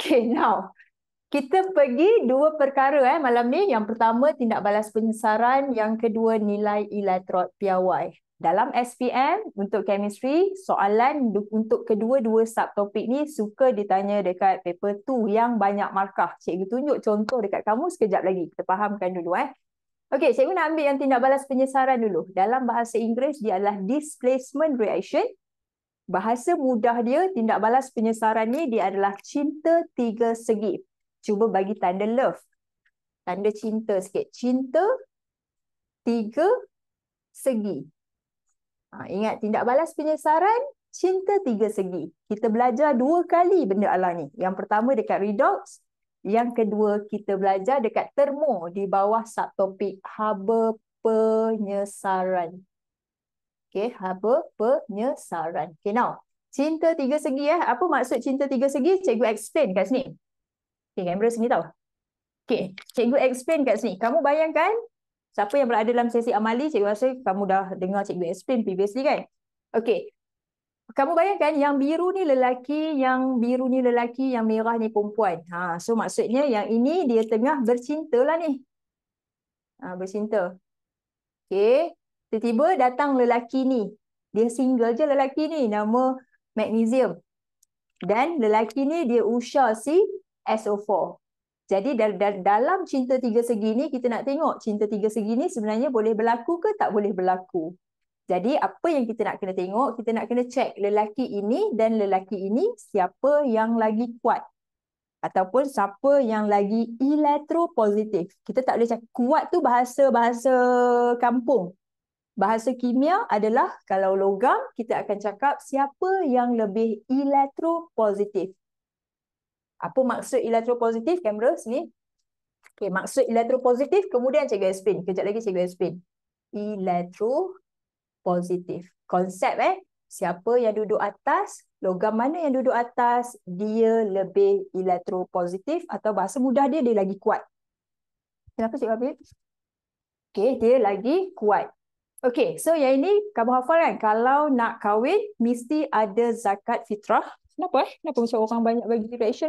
Okay, now. Kita pergi dua perkara eh malam ni. Yang pertama tindak balas penyesaran, yang kedua nilai elektrod piawai. Dalam SPM untuk chemistry, soalan untuk kedua-dua subtopik ni suka ditanya dekat paper 2 yang banyak markah. Cikgu tunjuk contoh dekat kamu sekejap lagi. Kita fahamkan dulu eh. Okay, cikgu nak ambil yang tindak balas penyesaran dulu. Dalam bahasa Inggeris dia adalah displacement reaction Bahasa mudah dia, tindak balas penyesaran ni, dia adalah cinta tiga segi. Cuba bagi tanda love. Tanda cinta sikit. Cinta tiga segi. Ha, ingat tindak balas penyesaran, cinta tiga segi. Kita belajar dua kali benda Allah ni. Yang pertama dekat redox. Yang kedua kita belajar dekat termo di bawah subtopik haba penyesaran. Okay, haba penyesaran. Okay, now. Cinta tiga segi eh. Apa maksud cinta tiga segi? Cikgu explain kat sini. Okay, kamera sini tau. Okay, cikgu explain kat sini. Kamu bayangkan, siapa yang berada dalam sesi amali, cikgu rasa kamu dah dengar cikgu explain previously kan? Okay. Kamu bayangkan yang biru ni lelaki, yang biru ni lelaki, yang merah ni perempuan. Ha, so maksudnya yang ini dia tengah bercinta lah ni. Ha, bercinta. Okay. Tiba-tiba datang lelaki ni. Dia single je lelaki ni. Nama Magnesium. Dan lelaki ni dia usha si SO4. Jadi dalam cinta tiga segi ni kita nak tengok cinta tiga segi ni sebenarnya boleh berlaku ke tak boleh berlaku. Jadi apa yang kita nak kena tengok, kita nak kena cek lelaki ini dan lelaki ini siapa yang lagi kuat ataupun siapa yang lagi elektropositif. Kita tak boleh cakap kuat tu bahasa-bahasa kampung. Bahasa kimia adalah kalau logam kita akan cakap siapa yang lebih elektropositif. Apa maksud elektropositif kamera sini? Okey, maksud elektropositif kemudian cikgu explain. Kejap lagi cikgu explain. Elektropositif. Konsep eh siapa yang duduk atas, logam mana yang duduk atas, dia lebih elektropositif atau bahasa mudah dia dia lagi kuat. Kenapa cikgu ambil? Okey, dia lagi kuat. Okay, so yang ini kamu hafal kan? Kalau nak kahwin, mesti ada zakat fitrah. Kenapa? Eh? Kenapa macam orang banyak bagi direction?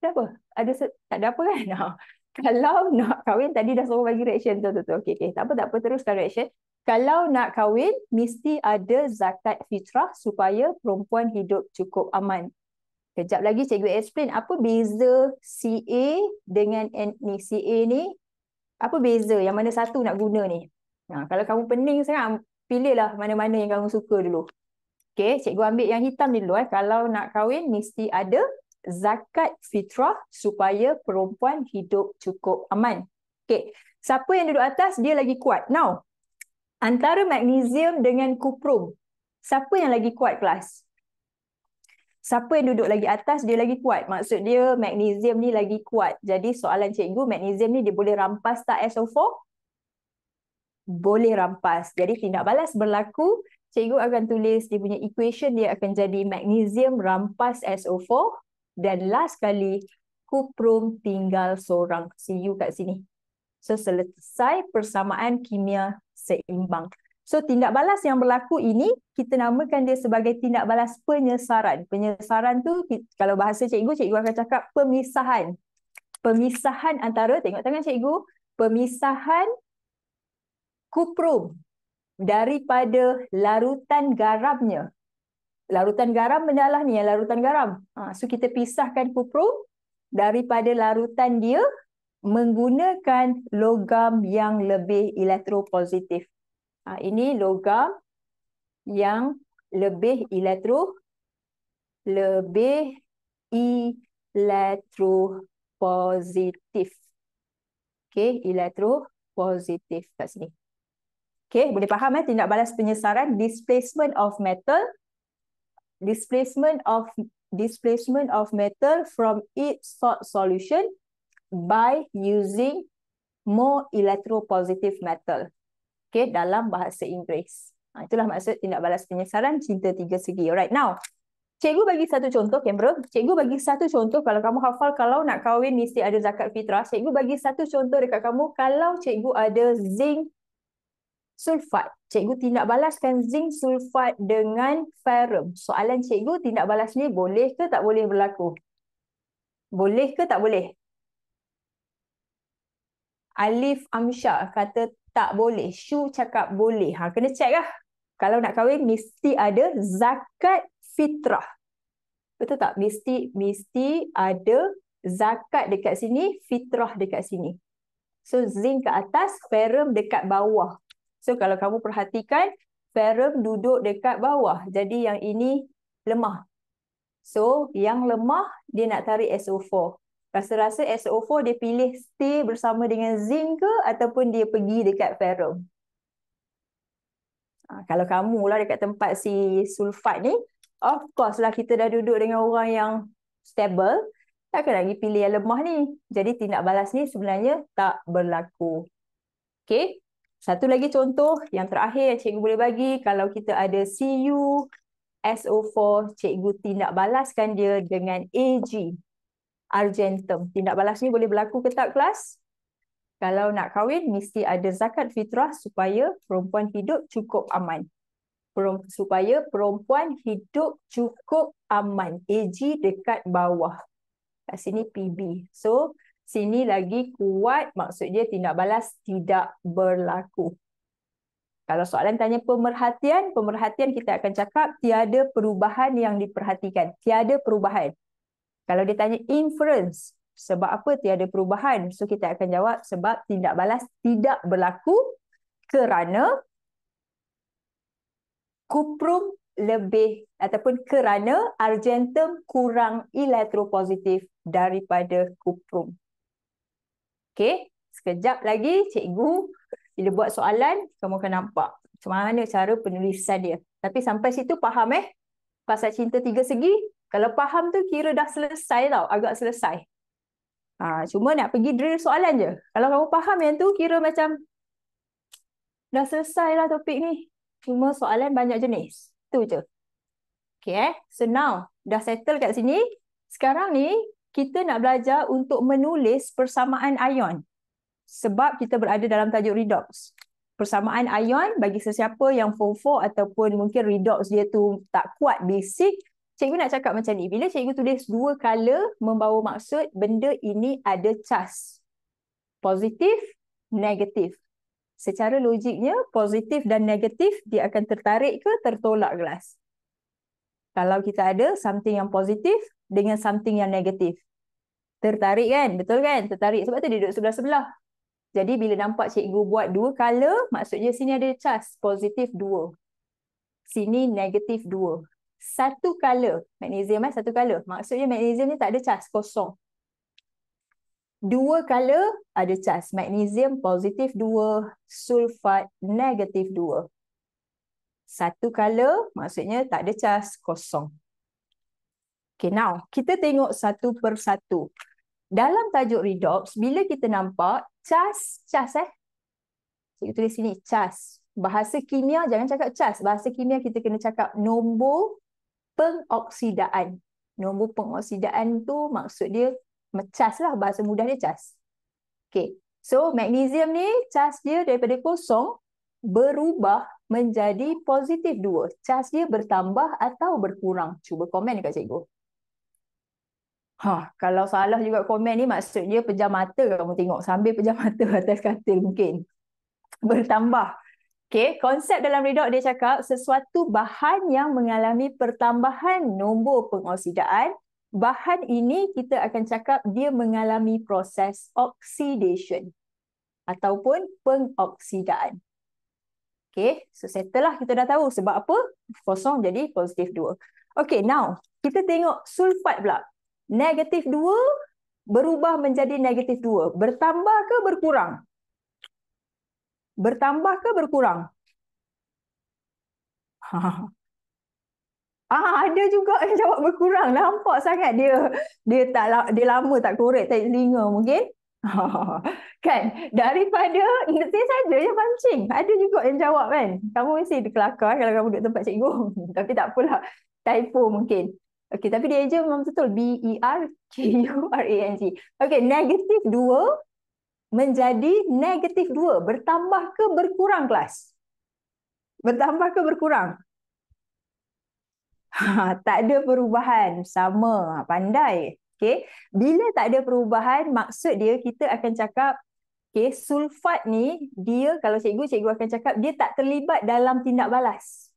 Kenapa? Ada se- tak ada apa kan? Oh. kalau nak kahwin, tadi dah suruh bagi reaction. Tuh, tuh, tuh. Okay, okay. Tak apa, tak apa. Teruskan reaction. Kalau nak kahwin, mesti ada zakat fitrah supaya perempuan hidup cukup aman. Kejap lagi cikgu explain apa beza CA dengan N- ni. CA ni, apa beza? Yang mana satu nak guna ni? Ha, kalau kamu pening sangat, pilihlah mana-mana yang kamu suka dulu. Okay, cikgu ambil yang hitam ni dulu. Eh. Kalau nak kahwin, mesti ada zakat fitrah supaya perempuan hidup cukup aman. Okay, siapa yang duduk atas, dia lagi kuat. Now, antara magnesium dengan kuprum, siapa yang lagi kuat kelas? Siapa yang duduk lagi atas, dia lagi kuat. Maksud dia, magnesium ni lagi kuat. Jadi soalan cikgu, magnesium ni dia boleh rampas tak SO4? boleh rampas. Jadi tindak balas berlaku, cikgu akan tulis dia punya equation dia akan jadi magnesium rampas SO4 dan last kali kuprum tinggal seorang. See you kat sini. So selesai persamaan kimia seimbang. So tindak balas yang berlaku ini kita namakan dia sebagai tindak balas penyesaran. Penyesaran tu kalau bahasa cikgu, cikgu akan cakap pemisahan. Pemisahan antara tengok tangan cikgu, pemisahan kuprum daripada larutan garamnya. Larutan garam benarlah ni, larutan garam. Ha, so kita pisahkan kuprum daripada larutan dia menggunakan logam yang lebih elektropositif. Ha, ini logam yang lebih elektro lebih elektropositif. Okey, elektropositif kat sini. Okay, boleh faham eh? tindak balas penyesaran displacement of metal displacement of displacement of metal from its salt solution by using more electropositive metal. Okay, dalam bahasa Inggeris. Ha, itulah maksud tindak balas penyesaran cinta tiga segi. Alright, now. Cikgu bagi satu contoh, Kembro. Cikgu bagi satu contoh kalau kamu hafal kalau nak kahwin mesti ada zakat fitrah. Cikgu bagi satu contoh dekat kamu kalau cikgu ada zinc sulfat. Cikgu tindak balaskan zinc sulfat dengan ferum. Soalan cikgu tindak balas ni boleh ke tak boleh berlaku? Boleh ke tak boleh? Alif Amsyar kata tak boleh. Shu cakap boleh. Ha, kena check lah. Kalau nak kahwin, mesti ada zakat fitrah. Betul tak? Mesti, mesti ada zakat dekat sini, fitrah dekat sini. So zinc ke atas, ferum dekat bawah. So kalau kamu perhatikan, ferum duduk dekat bawah. Jadi yang ini lemah. So yang lemah, dia nak tarik SO4. Rasa-rasa SO4 dia pilih stay bersama dengan zinc ke ataupun dia pergi dekat ferum. Ha, kalau kamu lah dekat tempat si sulfat ni, of course lah kita dah duduk dengan orang yang stable, takkan lagi pilih yang lemah ni. Jadi tindak balas ni sebenarnya tak berlaku. Okay, satu lagi contoh yang terakhir yang cikgu boleh bagi kalau kita ada CU SO4 cikgu tindak balaskan dia dengan AG argentum. Tindak balas ni boleh berlaku ke tak kelas? Kalau nak kahwin mesti ada zakat fitrah supaya perempuan hidup cukup aman. Supaya perempuan hidup cukup aman. AG dekat bawah. Kat sini PB. So sini lagi kuat maksudnya tindak balas tidak berlaku. Kalau soalan tanya pemerhatian, pemerhatian kita akan cakap tiada perubahan yang diperhatikan. Tiada perubahan. Kalau dia tanya inference, sebab apa tiada perubahan? So kita akan jawab sebab tindak balas tidak berlaku kerana kuprum lebih ataupun kerana argentum kurang elektropositif daripada kuprum. Okay, sekejap lagi cikgu bila buat soalan, kamu akan nampak macam mana cara penulisan dia. Tapi sampai situ faham eh? Pasal cinta tiga segi, kalau faham tu kira dah selesai tau, agak selesai. Ha, cuma nak pergi drill soalan je. Kalau kamu faham yang tu, kira macam dah selesai lah topik ni. Cuma soalan banyak jenis. tu je. Okay eh? So now, dah settle kat sini. Sekarang ni, kita nak belajar untuk menulis persamaan ion sebab kita berada dalam tajuk redox. Persamaan ion bagi sesiapa yang form 4 ataupun mungkin redox dia tu tak kuat basic, cikgu nak cakap macam ni. Bila cikgu tulis dua color membawa maksud benda ini ada cas. Positif, negatif. Secara logiknya, positif dan negatif dia akan tertarik ke tertolak gelas. Kalau kita ada something yang positif, dengan something yang negatif. Tertarik kan? Betul kan? Tertarik. Sebab tu dia duduk sebelah-sebelah. Jadi bila nampak cikgu buat dua color, maksudnya sini ada cas positif dua. Sini negatif dua. Satu color. Magnesium kan? Satu color. Maksudnya magnesium ni tak ada cas kosong. Dua color ada cas. Magnesium positif dua. Sulfat negatif dua. Satu color maksudnya tak ada cas kosong. Okay, now kita tengok satu persatu Dalam tajuk redox, bila kita nampak cas, cas eh. Cikgu tulis sini, cas. Bahasa kimia jangan cakap cas. Bahasa kimia kita kena cakap nombor pengoksidaan. Nombor pengoksidaan tu maksud dia mecas lah. Bahasa mudah dia cas. Okay. So, magnesium ni cas dia daripada kosong berubah menjadi positif dua. Cas dia bertambah atau berkurang. Cuba komen dekat cikgu. Ha, kalau salah juga komen ni maksudnya pejam mata kamu tengok sambil pejam mata atas katil mungkin. Bertambah. Okay, konsep dalam redox dia cakap sesuatu bahan yang mengalami pertambahan nombor pengoksidaan bahan ini kita akan cakap dia mengalami proses oxidation ataupun pengoksidaan. Okay, so settle lah kita dah tahu sebab apa kosong jadi positif 2. Okay, now kita tengok sulfat pula negatif 2 berubah menjadi negatif 2? Bertambah ke berkurang? Bertambah ke berkurang? Ah, ada juga yang jawab berkurang. Nampak sangat dia dia tak dia lama tak korek tak telinga mungkin. kan daripada mesti saja yang pancing ada juga yang jawab kan kamu mesti kelakar kalau kamu duduk tempat cikgu tapi tak pula typo mungkin Okay, tapi dia je memang betul. B-E-R-K-U-R-A-N-G. Okay, negatif dua menjadi negatif dua. Bertambah ke berkurang kelas? Bertambah ke berkurang? Ha, tak ada perubahan. Sama. Ha, pandai. Okay. Bila tak ada perubahan, maksud dia kita akan cakap okay, sulfat ni, dia kalau cikgu, cikgu akan cakap dia tak terlibat dalam tindak balas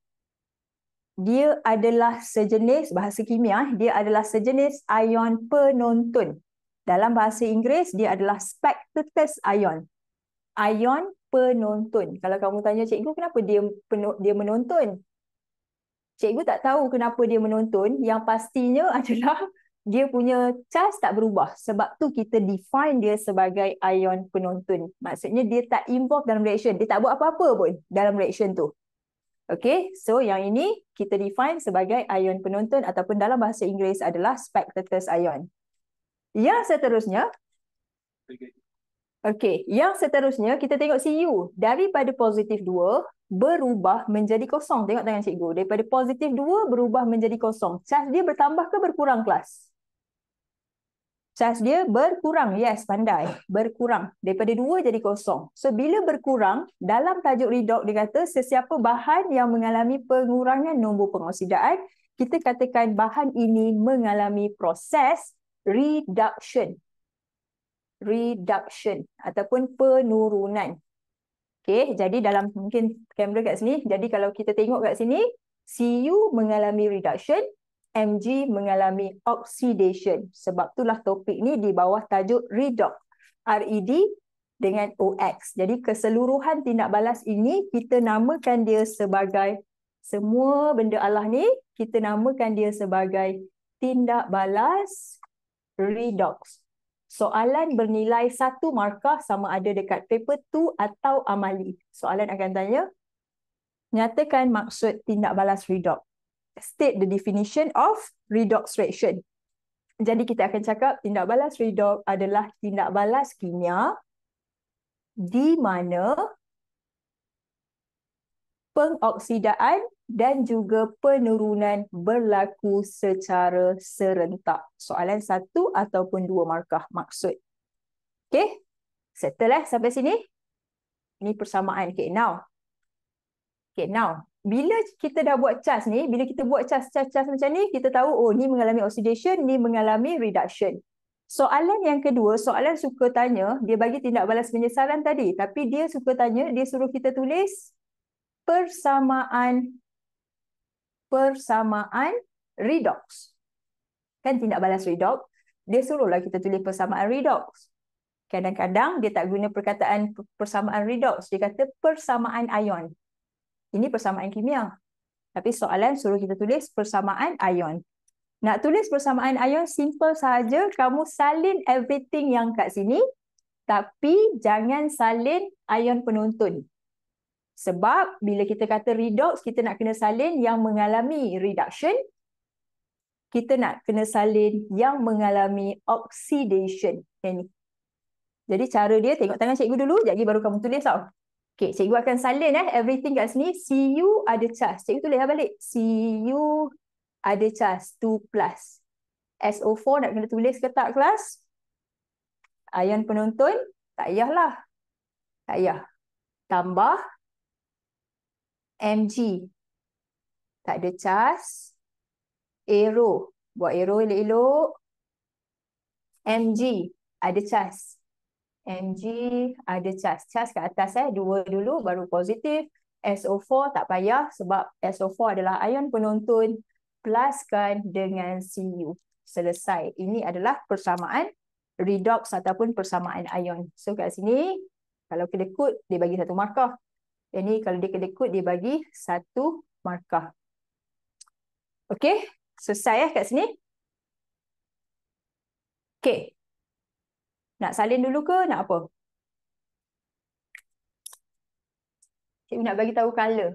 dia adalah sejenis bahasa kimia eh, dia adalah sejenis ion penonton dalam bahasa Inggeris dia adalah spectator ion ion penonton kalau kamu tanya cikgu kenapa dia dia menonton cikgu tak tahu kenapa dia menonton yang pastinya adalah dia punya charge tak berubah sebab tu kita define dia sebagai ion penonton maksudnya dia tak involve dalam reaction dia tak buat apa-apa pun dalam reaction tu Okay, so yang ini kita define sebagai ion penonton ataupun dalam bahasa Inggeris adalah spectators ion. Yang seterusnya, okay, yang seterusnya kita tengok Cu daripada positif 2 berubah menjadi kosong. Tengok tangan cikgu, daripada positif 2 berubah menjadi kosong. Charge dia bertambah ke berkurang kelas? Charge dia berkurang. Yes, pandai. Berkurang. Daripada dua jadi kosong. So, bila berkurang, dalam tajuk redox dia kata, sesiapa bahan yang mengalami pengurangan nombor pengoksidaan, kita katakan bahan ini mengalami proses reduction. Reduction. Ataupun penurunan. Okay, jadi dalam mungkin kamera kat sini, jadi kalau kita tengok kat sini, Cu mengalami reduction, Mg mengalami oxidation. Sebab itulah topik ni di bawah tajuk redox. Red dengan Ox. Jadi keseluruhan tindak balas ini kita namakan dia sebagai semua benda Allah ni kita namakan dia sebagai tindak balas redox. Soalan bernilai satu markah sama ada dekat paper 2 atau amali. Soalan akan tanya, nyatakan maksud tindak balas redox state the definition of redox reaction. Jadi kita akan cakap tindak balas redox adalah tindak balas kimia di mana pengoksidaan dan juga penurunan berlaku secara serentak. Soalan satu ataupun dua markah maksud. Okay, settle eh sampai sini. Ini persamaan. Okay, now. Okay, now bila kita dah buat charge ni, bila kita buat charge-charge macam ni, kita tahu oh ni mengalami oxidation, ni mengalami reduction. Soalan yang kedua, soalan suka tanya, dia bagi tindak balas penyesalan tadi. Tapi dia suka tanya, dia suruh kita tulis persamaan persamaan redox. Kan tindak balas redox, dia suruhlah kita tulis persamaan redox. Kadang-kadang dia tak guna perkataan persamaan redox, dia kata persamaan ion. Ini persamaan kimia. Tapi soalan suruh kita tulis persamaan ion. Nak tulis persamaan ion, simple saja. Kamu salin everything yang kat sini. Tapi jangan salin ion penuntun. Sebab bila kita kata redox, kita nak kena salin yang mengalami reduction. Kita nak kena salin yang mengalami oxidation. Ini. Jadi cara dia, tengok tangan cikgu dulu. Sekejap baru kamu tulis tau. Okay, cikgu akan salin eh everything kat sini. See you ada cas. Cikgu tulis lah balik. See you ada cas 2 plus. SO4 nak kena tulis ke tak kelas? Ayan penonton. Tak payahlah. Tak payah. Tambah. MG. Tak ada cas. Aero. Buat aero elok-elok. MG. Ada cas. Mg ada cas. Cas kat atas eh. Dua dulu baru positif. SO4 tak payah sebab SO4 adalah ion penonton pluskan dengan Cu. Selesai. Ini adalah persamaan redox ataupun persamaan ion. So kat sini kalau kedekut dia bagi satu markah. Yang ni kalau dia kedekut dia bagi satu markah. Okay. Selesai eh kat sini. Okay. Nak salin dulu ke nak apa? Cikgu nak bagi tahu color.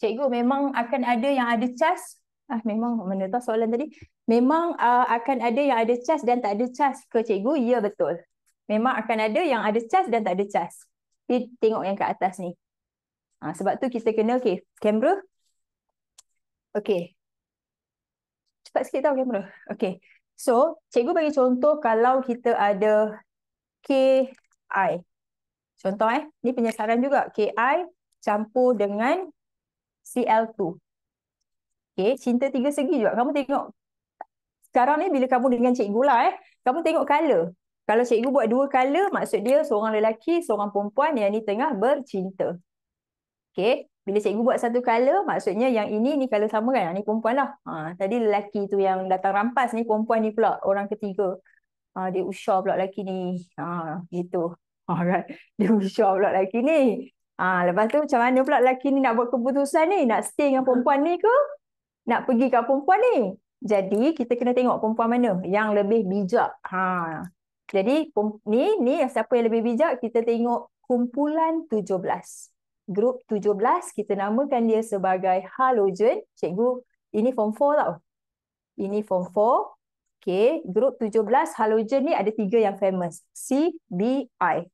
Cikgu memang akan ada yang ada cas. Ah memang mana tahu soalan tadi. Memang uh, akan ada yang ada cas dan tak ada cas ke cikgu? Ya betul. Memang akan ada yang ada cas dan tak ada cas. Ni tengok yang kat atas ni. Ha, sebab tu kita kena okey, kamera. Okey. Cepat sikit tau kamera. Okey. So, cikgu bagi contoh kalau kita ada KI. Contoh eh, ni penyesaran juga. KI campur dengan CL2. Okay, cinta tiga segi juga. Kamu tengok, sekarang ni bila kamu dengan cikgu lah eh, kamu tengok color. Kalau cikgu buat dua color, maksud dia seorang lelaki, seorang perempuan yang ni tengah bercinta. Okay, bila cikgu buat satu color maksudnya yang ini ni color sama kan ni perempuan lah ha, tadi lelaki tu yang datang rampas ni perempuan ni pula orang ketiga ha, dia usha pula lelaki ni ha, gitu alright dia usha pula lelaki ni ha, lepas tu macam mana pula lelaki ni nak buat keputusan ni nak stay dengan perempuan ni ke nak pergi ke perempuan ni jadi kita kena tengok perempuan mana yang lebih bijak ha. jadi ni ni siapa yang lebih bijak kita tengok kumpulan tujuh belas grup 17 kita namakan dia sebagai halogen. Cikgu, ini form 4 tau. Ini form 4. Okey, grup 17 halogen ni ada tiga yang famous. C, B, I.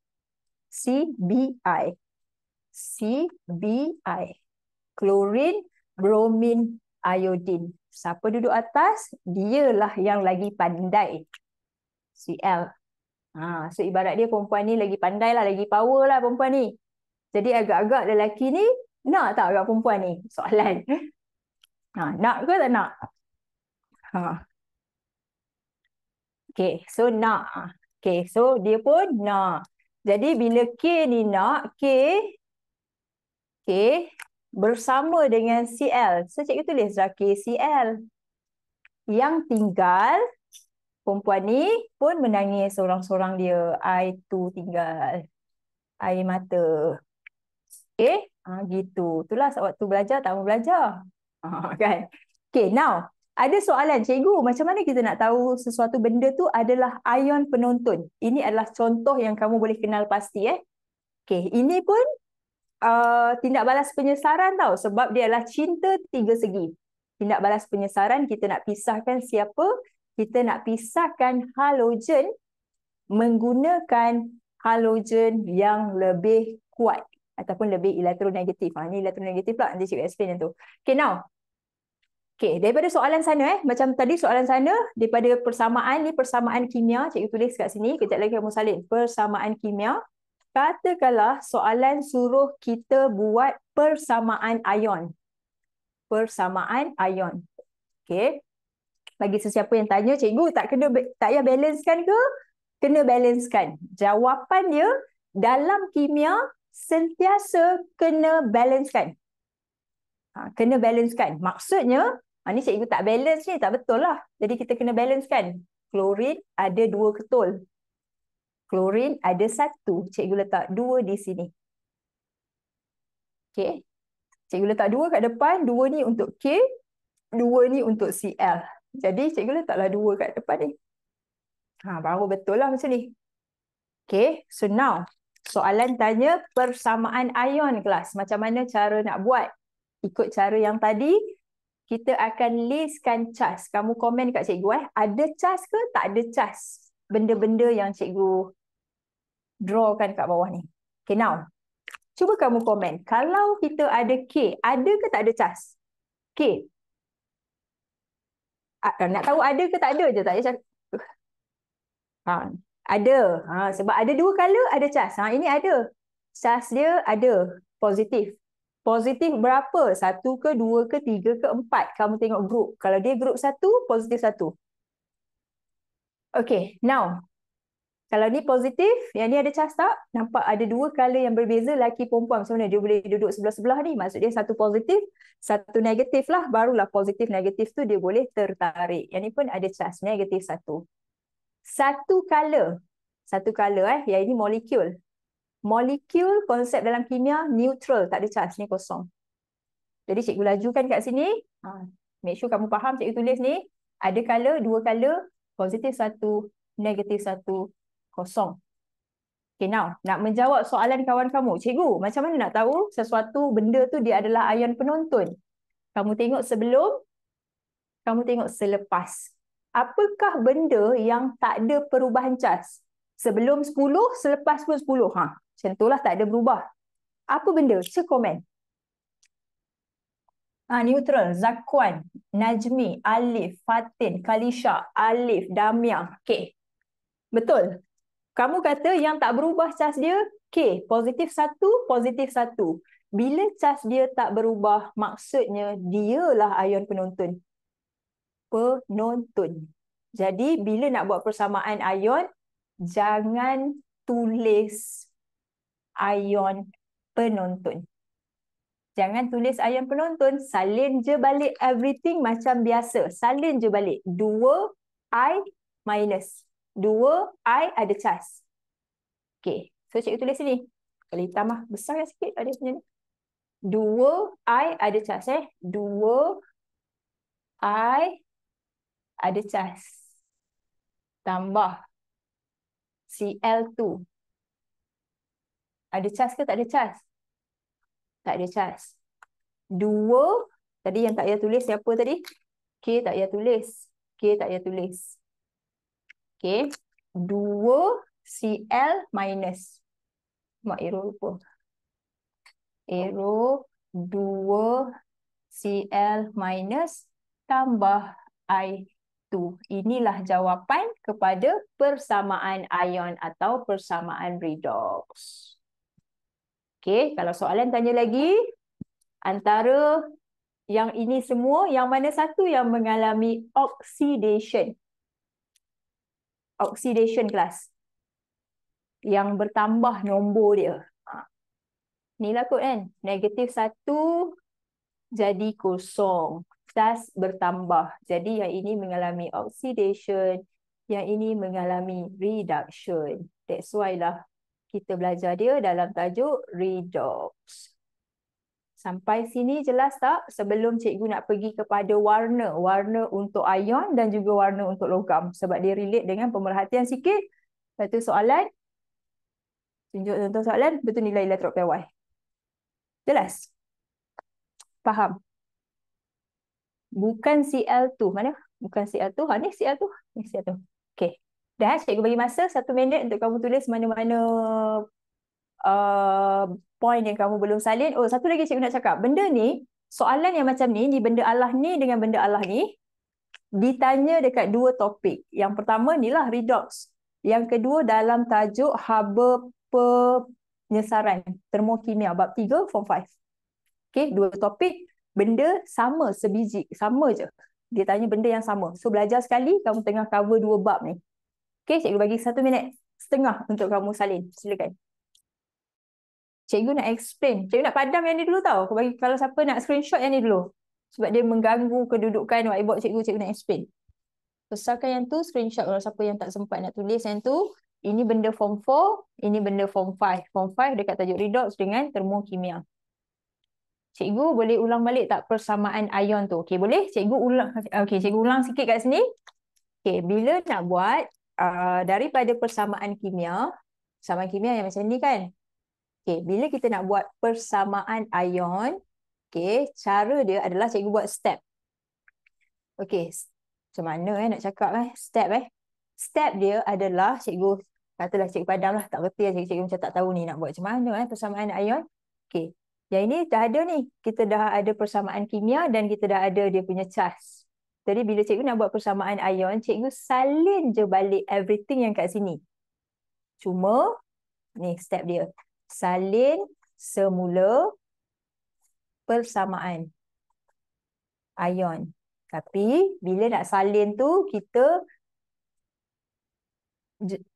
C, B, I. C, B, I. Chlorine, bromine, iodine. Siapa duduk atas? Dialah yang lagi pandai. Cl. Ha, so ibarat dia perempuan ni lagi pandai lah, lagi power lah perempuan ni. Jadi agak-agak lelaki ni nak tak agak perempuan ni? Soalan. Ha, nak ke tak nak? Ha. Okay, so nak. Okay, so dia pun nak. Jadi bila K ni nak, K, K bersama dengan CL. So cikgu tulis lah KCL. Yang tinggal, perempuan ni pun menangis seorang-seorang dia. I tu tinggal. Air mata. Okay, eh, ah, ha, gitu. Itulah waktu belajar, tak mau belajar. Ha, kan? Okay, now. Ada soalan, cikgu. Macam mana kita nak tahu sesuatu benda tu adalah ion penonton? Ini adalah contoh yang kamu boleh kenal pasti. eh. Okay, ini pun uh, tindak balas penyesaran tau. Sebab dia adalah cinta tiga segi. Tindak balas penyesaran, kita nak pisahkan siapa? Kita nak pisahkan halogen menggunakan halogen yang lebih kuat ataupun lebih elektronegatif. Ha, ini elektronegatif lah nanti cikgu explain yang tu. Okay, now. Okay, daripada soalan sana, eh, macam tadi soalan sana, daripada persamaan, ni persamaan kimia, cikgu tulis kat sini, kejap lagi kamu salin, persamaan kimia. Katakanlah soalan suruh kita buat persamaan ion. Persamaan ion. Okay. Bagi sesiapa yang tanya, cikgu tak kena tak ya balancekan ke? Kena balancekan. Jawapan dia, dalam kimia, sentiasa kena balancekan. Ha, kena balancekan. Maksudnya, ha, ni cikgu tak balance ni, tak betul lah. Jadi kita kena balancekan. Klorin ada dua ketul. Klorin ada satu. Cikgu letak dua di sini. Okay. Cikgu letak dua kat depan. Dua ni untuk K. Dua ni untuk CL. Jadi cikgu letaklah dua kat depan ni. Ha, baru betul lah macam ni. Okay. So now, soalan tanya persamaan ion kelas. Macam mana cara nak buat? Ikut cara yang tadi, kita akan listkan cas. Kamu komen kat cikgu eh. Ada cas ke tak ada cas? Benda-benda yang cikgu drawkan kat bawah ni. Okay now, cuba kamu komen. Kalau kita ada K, ada ke tak ada cas? K. Nak tahu ada ke tak ada je tak? Ha. Ada. Ha, sebab ada dua color, ada cas. Ha, ini ada. Cas dia ada. Positif. Positif berapa? Satu ke, dua ke, tiga ke, empat. Kamu tengok grup. Kalau dia grup satu, positif satu. Okay, now. Kalau ni positif, yang ni ada cas tak? Nampak ada dua color yang berbeza lelaki perempuan. Sebenarnya dia boleh duduk sebelah-sebelah ni. Maksudnya satu positif, satu negatif lah. Barulah positif-negatif tu dia boleh tertarik. Yang ni pun ada cas. Negatif satu satu kala satu kala eh ya ini molekul molekul konsep dalam kimia neutral tak ada charge ni kosong jadi cikgu lajukan kat sini ha, make sure kamu faham cikgu tulis ni ada kala dua kala positif satu negatif satu kosong okay now nak menjawab soalan kawan kamu cikgu macam mana nak tahu sesuatu benda tu dia adalah ion penonton kamu tengok sebelum kamu tengok selepas apakah benda yang tak ada perubahan cas? Sebelum 10, selepas pun 10. Ha, macam itulah tak ada berubah. Apa benda? Cik komen. Ha, neutral, Zakwan, Najmi, Alif, Fatin, Kalisha, Alif, Damia. Okey. Betul. Kamu kata yang tak berubah cas dia, K, positif satu, positif satu. Bila cas dia tak berubah, maksudnya dialah ion penonton penonton. Jadi bila nak buat persamaan ion, jangan tulis ion penonton. Jangan tulis ion penonton, salin je balik everything macam biasa. Salin je balik 2i minus. 2i ada cas. Okay. so cikgu tulis sini. Kalau hitam lah, besar kan sikit ada lah punya ni. 2i ada cas eh. 2i ada cas tambah Cl2 ada cas ke tak ada cas tak ada cas Dua tadi yang tak ya tulis siapa tadi k tak ya tulis k tak ya tulis okey dua Cl minus mak error lupa error 2 Cl minus tambah I itu. Inilah jawapan kepada persamaan ion atau persamaan redox. Okey, kalau soalan tanya lagi, antara yang ini semua, yang mana satu yang mengalami oxidation? Oxidation kelas. Yang bertambah nombor dia. Ha. Inilah kot kan, negatif satu jadi kosong plus bertambah. Jadi yang ini mengalami oxidation, yang ini mengalami reduction. That's why lah kita belajar dia dalam tajuk redox. Sampai sini jelas tak? Sebelum cikgu nak pergi kepada warna. Warna untuk ion dan juga warna untuk logam. Sebab dia relate dengan pemerhatian sikit. Lepas soalan. Tunjuk tentang soalan. Betul nilai elektrop PY. Jelas? Faham? bukan CL2 mana bukan CL2 ha ni CL2 ni CL2 okey dah cikgu bagi masa satu minit untuk kamu tulis mana-mana a uh, point yang kamu belum salin oh satu lagi cikgu nak cakap benda ni soalan yang macam ni di benda Allah ni dengan benda Allah ni ditanya dekat dua topik yang pertama ni lah redox yang kedua dalam tajuk haba penyesaran termokimia bab tiga form five. okey dua topik benda sama sebiji sama je dia tanya benda yang sama so belajar sekali kamu tengah cover dua bab ni okey cikgu bagi satu minit setengah untuk kamu salin silakan cikgu nak explain cikgu nak padam yang ni dulu tau aku bagi kalau siapa nak screenshot yang ni dulu sebab dia mengganggu kedudukan whiteboard cikgu cikgu nak explain besarkan yang tu screenshot kalau siapa yang tak sempat nak tulis yang tu ini benda form 4 ini benda form 5 form 5 dekat tajuk redox dengan termokimia Cikgu boleh ulang balik tak persamaan ion tu? Okey, boleh? Cikgu ulang okey, cikgu ulang sikit kat sini. Okey, bila nak buat uh, daripada persamaan kimia, persamaan kimia yang macam ni kan? Okey, bila kita nak buat persamaan ion, okey, cara dia adalah cikgu buat step. Okey, macam mana eh nak cakap eh? Step eh. Step dia adalah cikgu katalah cikgu padamlah, tak reti lah cikgu-cikgu macam tak tahu ni nak buat macam mana eh persamaan ion. Okey, yang ini dah ada ni. Kita dah ada persamaan kimia dan kita dah ada dia punya cas. Jadi bila cikgu nak buat persamaan ion, cikgu salin je balik everything yang kat sini. Cuma ni step dia. Salin semula persamaan ion. Tapi bila nak salin tu kita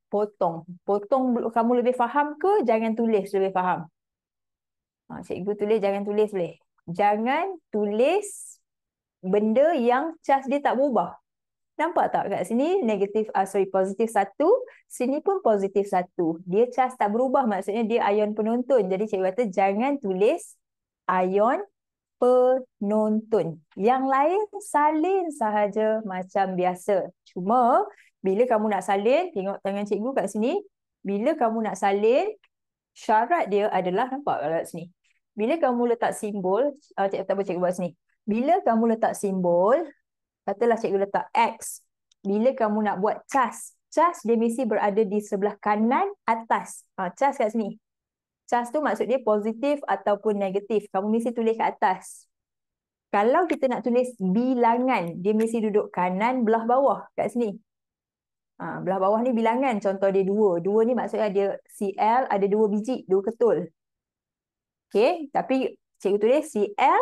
potong. Potong kamu lebih faham ke jangan tulis lebih faham. Ha, cikgu tulis jangan tulis boleh. Jangan tulis benda yang charge dia tak berubah. Nampak tak kat sini negatif ah sorry positif satu, sini pun positif satu. Dia charge tak berubah maksudnya dia ion penonton. Jadi cikgu kata jangan tulis ion penonton. Yang lain salin sahaja macam biasa. Cuma bila kamu nak salin, tengok tangan cikgu kat sini. Bila kamu nak salin, syarat dia adalah nampak kat sini bila kamu letak simbol, uh, ah, cikgu tak boleh cikgu buat sini. Bila kamu letak simbol, katalah cikgu letak X. Bila kamu nak buat cas, cas dia mesti berada di sebelah kanan atas. Uh, cas kat sini. Cas tu maksud dia positif ataupun negatif. Kamu mesti tulis kat atas. Kalau kita nak tulis bilangan, dia mesti duduk kanan belah bawah kat sini. Ha, belah bawah ni bilangan, contoh dia dua, dua ni maksudnya dia CL ada dua biji, dua ketul. Okay, tapi cikgu tulis CL,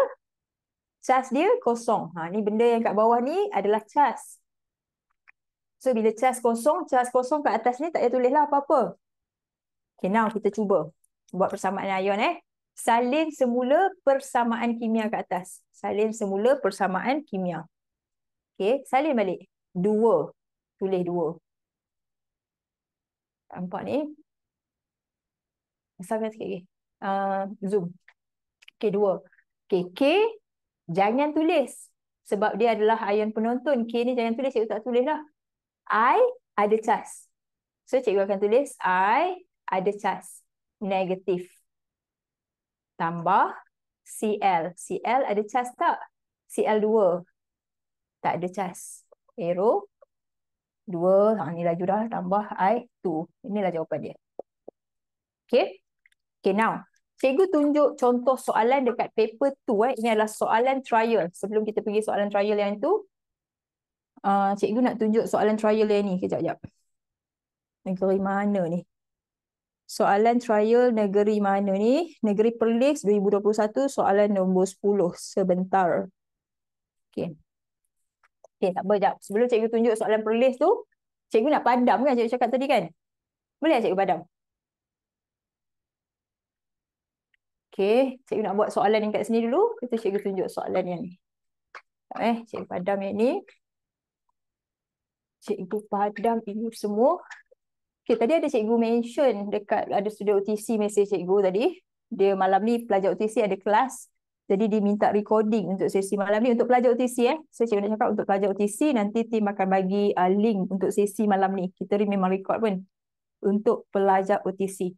cas dia kosong. Ha, ni benda yang kat bawah ni adalah cas. So bila cas kosong, cas kosong kat atas ni tak payah tulislah apa-apa. Okay, now kita cuba buat persamaan ion eh. Salin semula persamaan kimia kat atas. Salin semula persamaan kimia. Okay, salin balik. Dua. Tulis dua. Nampak ni. Masalkan sikit lagi. Okay uh, zoom. k dua. Okay, K jangan tulis sebab dia adalah ion penonton. K ni jangan tulis, cikgu tak tulis lah. I ada charge. So cikgu akan tulis I ada charge negatif. Tambah Cl. Cl ada charge tak? Cl2. Tak ada charge. Arrow. Dua. Ha, ni laju dah. Tambah I. Two. Inilah jawapan dia. Okay. Okay now cikgu tunjuk contoh soalan dekat paper tu eh ini adalah soalan trial sebelum kita pergi soalan trial yang tu uh, cikgu nak tunjuk soalan trial yang ni kejap kejap negeri mana ni soalan trial negeri mana ni negeri perlis 2021 soalan nombor 10 sebentar Okay. Okay tak apa jap sebelum cikgu tunjuk soalan perlis tu cikgu nak padam kan cikgu cakap tadi kan boleh cikgu padam Okey, cikgu nak buat soalan yang kat sini dulu. Kita cikgu tunjuk soalan yang ni. Eh, cikgu padam yang ni. Cikgu padam ini semua. Okey, tadi ada cikgu mention dekat ada studio OTC message cikgu tadi. Dia malam ni pelajar OTC ada kelas. Jadi dia minta recording untuk sesi malam ni untuk pelajar OTC eh. So cikgu nak cakap untuk pelajar OTC nanti tim akan bagi uh, link untuk sesi malam ni. Kita memang record pun untuk pelajar OTC.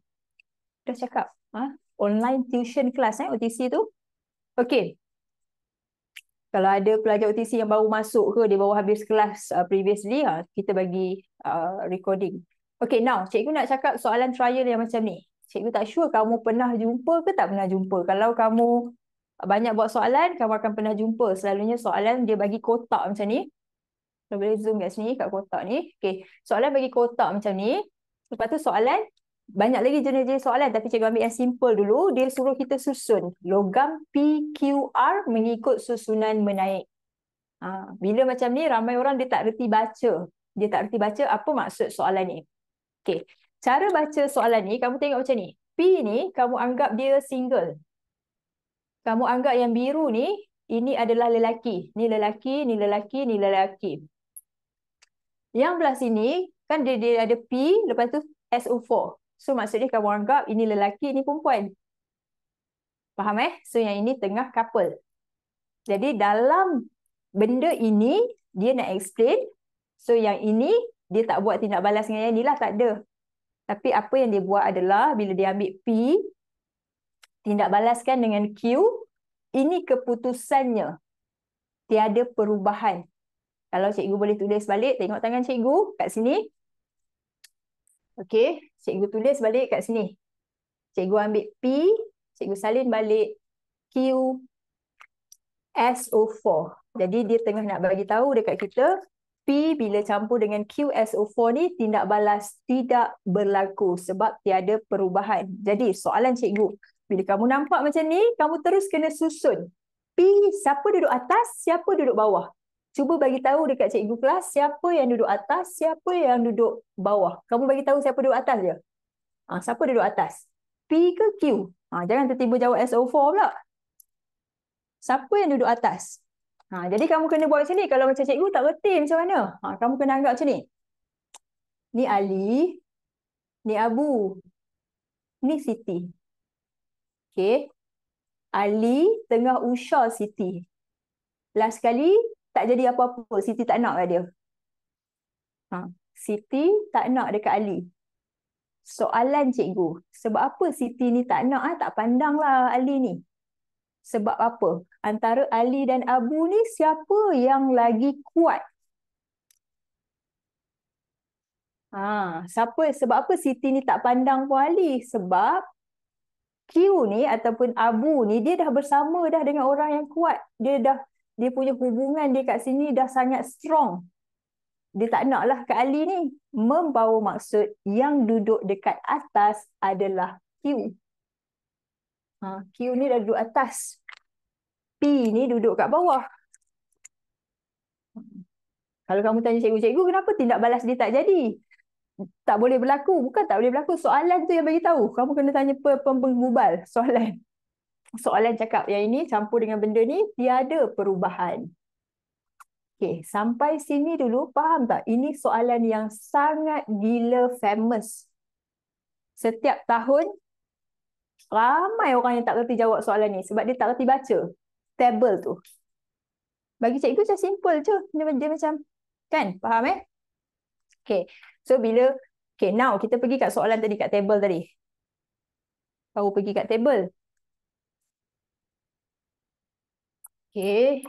Dah cakap? Ha? online tuition class eh OTC tu. Okey. Kalau ada pelajar OTC yang baru masuk ke dia baru habis kelas uh, previously ha, kita bagi uh, recording. Okey now cikgu nak cakap soalan trial yang macam ni. Cikgu tak sure kamu pernah jumpa ke tak pernah jumpa. Kalau kamu banyak buat soalan kamu akan pernah jumpa. Selalunya soalan dia bagi kotak macam ni. Kalau boleh zoom kat sini kat kotak ni. Okey, soalan bagi kotak macam ni. Lepas tu soalan banyak lagi jenis-jenis soalan tapi cikgu ambil yang simple dulu dia suruh kita susun logam PQR mengikut susunan menaik. Ha, bila macam ni ramai orang dia tak reti baca. Dia tak reti baca apa maksud soalan ni. Okey. Cara baca soalan ni kamu tengok macam ni. P ni kamu anggap dia single. Kamu anggap yang biru ni ini adalah lelaki. Ni lelaki, ni lelaki, ni lelaki. Yang belah sini kan dia, dia ada P lepas tu SO4. So maksudnya kamu anggap ini lelaki, ini perempuan. Faham eh? So yang ini tengah couple. Jadi dalam benda ini, dia nak explain. So yang ini, dia tak buat tindak balas dengan yang ini lah, tak ada. Tapi apa yang dia buat adalah bila dia ambil P, tindak balaskan dengan Q, ini keputusannya. Tiada perubahan. Kalau cikgu boleh tulis balik, tengok tangan cikgu kat sini. Okay, cikgu tulis balik kat sini. Cikgu ambil P, cikgu salin balik Q SO4. Jadi dia tengah nak bagi tahu dekat kita P bila campur dengan QSO4 ni tindak balas tidak berlaku sebab tiada perubahan. Jadi soalan cikgu, bila kamu nampak macam ni, kamu terus kena susun. P siapa duduk atas, siapa duduk bawah? cuba bagi tahu dekat cikgu kelas siapa yang duduk atas, siapa yang duduk bawah. Kamu bagi tahu siapa duduk atas dia. Ah, ha, siapa duduk atas? P ke Q? Ha, jangan tertiba jawab SO4 pula. Siapa yang duduk atas? Ha, jadi kamu kena buat macam ni. Kalau macam cikgu tak reti macam mana? Ha, kamu kena anggap macam ni. Ni Ali. Ni Abu. Ni Siti. Okay. Ali tengah usha Siti. Last kali tak jadi apa-apa. Siti tak nak lah dia. Ha. Siti tak nak dekat Ali. Soalan cikgu. Sebab apa Siti ni tak nak? Ah, tak pandang lah Ali ni. Sebab apa? Antara Ali dan Abu ni siapa yang lagi kuat? Ha, siapa sebab apa Siti ni tak pandang pun Ali? Sebab Q ni ataupun Abu ni dia dah bersama dah dengan orang yang kuat. Dia dah dia punya hubungan dia kat sini dah sangat strong. Dia tak naklah ke Ali ni. Membawa maksud yang duduk dekat atas adalah Q. Ha, Q ni dah duduk atas. P ni duduk kat bawah. Kalau kamu tanya cikgu-cikgu kenapa tindak balas dia tak jadi? Tak boleh berlaku. Bukan tak boleh berlaku. Soalan tu yang bagi tahu. Kamu kena tanya pembubal soalan soalan cakap yang ini campur dengan benda ni tiada perubahan. Okey, sampai sini dulu faham tak? Ini soalan yang sangat gila famous. Setiap tahun ramai orang yang tak reti jawab soalan ni sebab dia tak reti baca table tu. Bagi cikgu macam simple je. Dia, dia macam kan? Faham eh? Okey. So bila okey now kita pergi kat soalan tadi kat table tadi. Baru pergi kat table. Okay.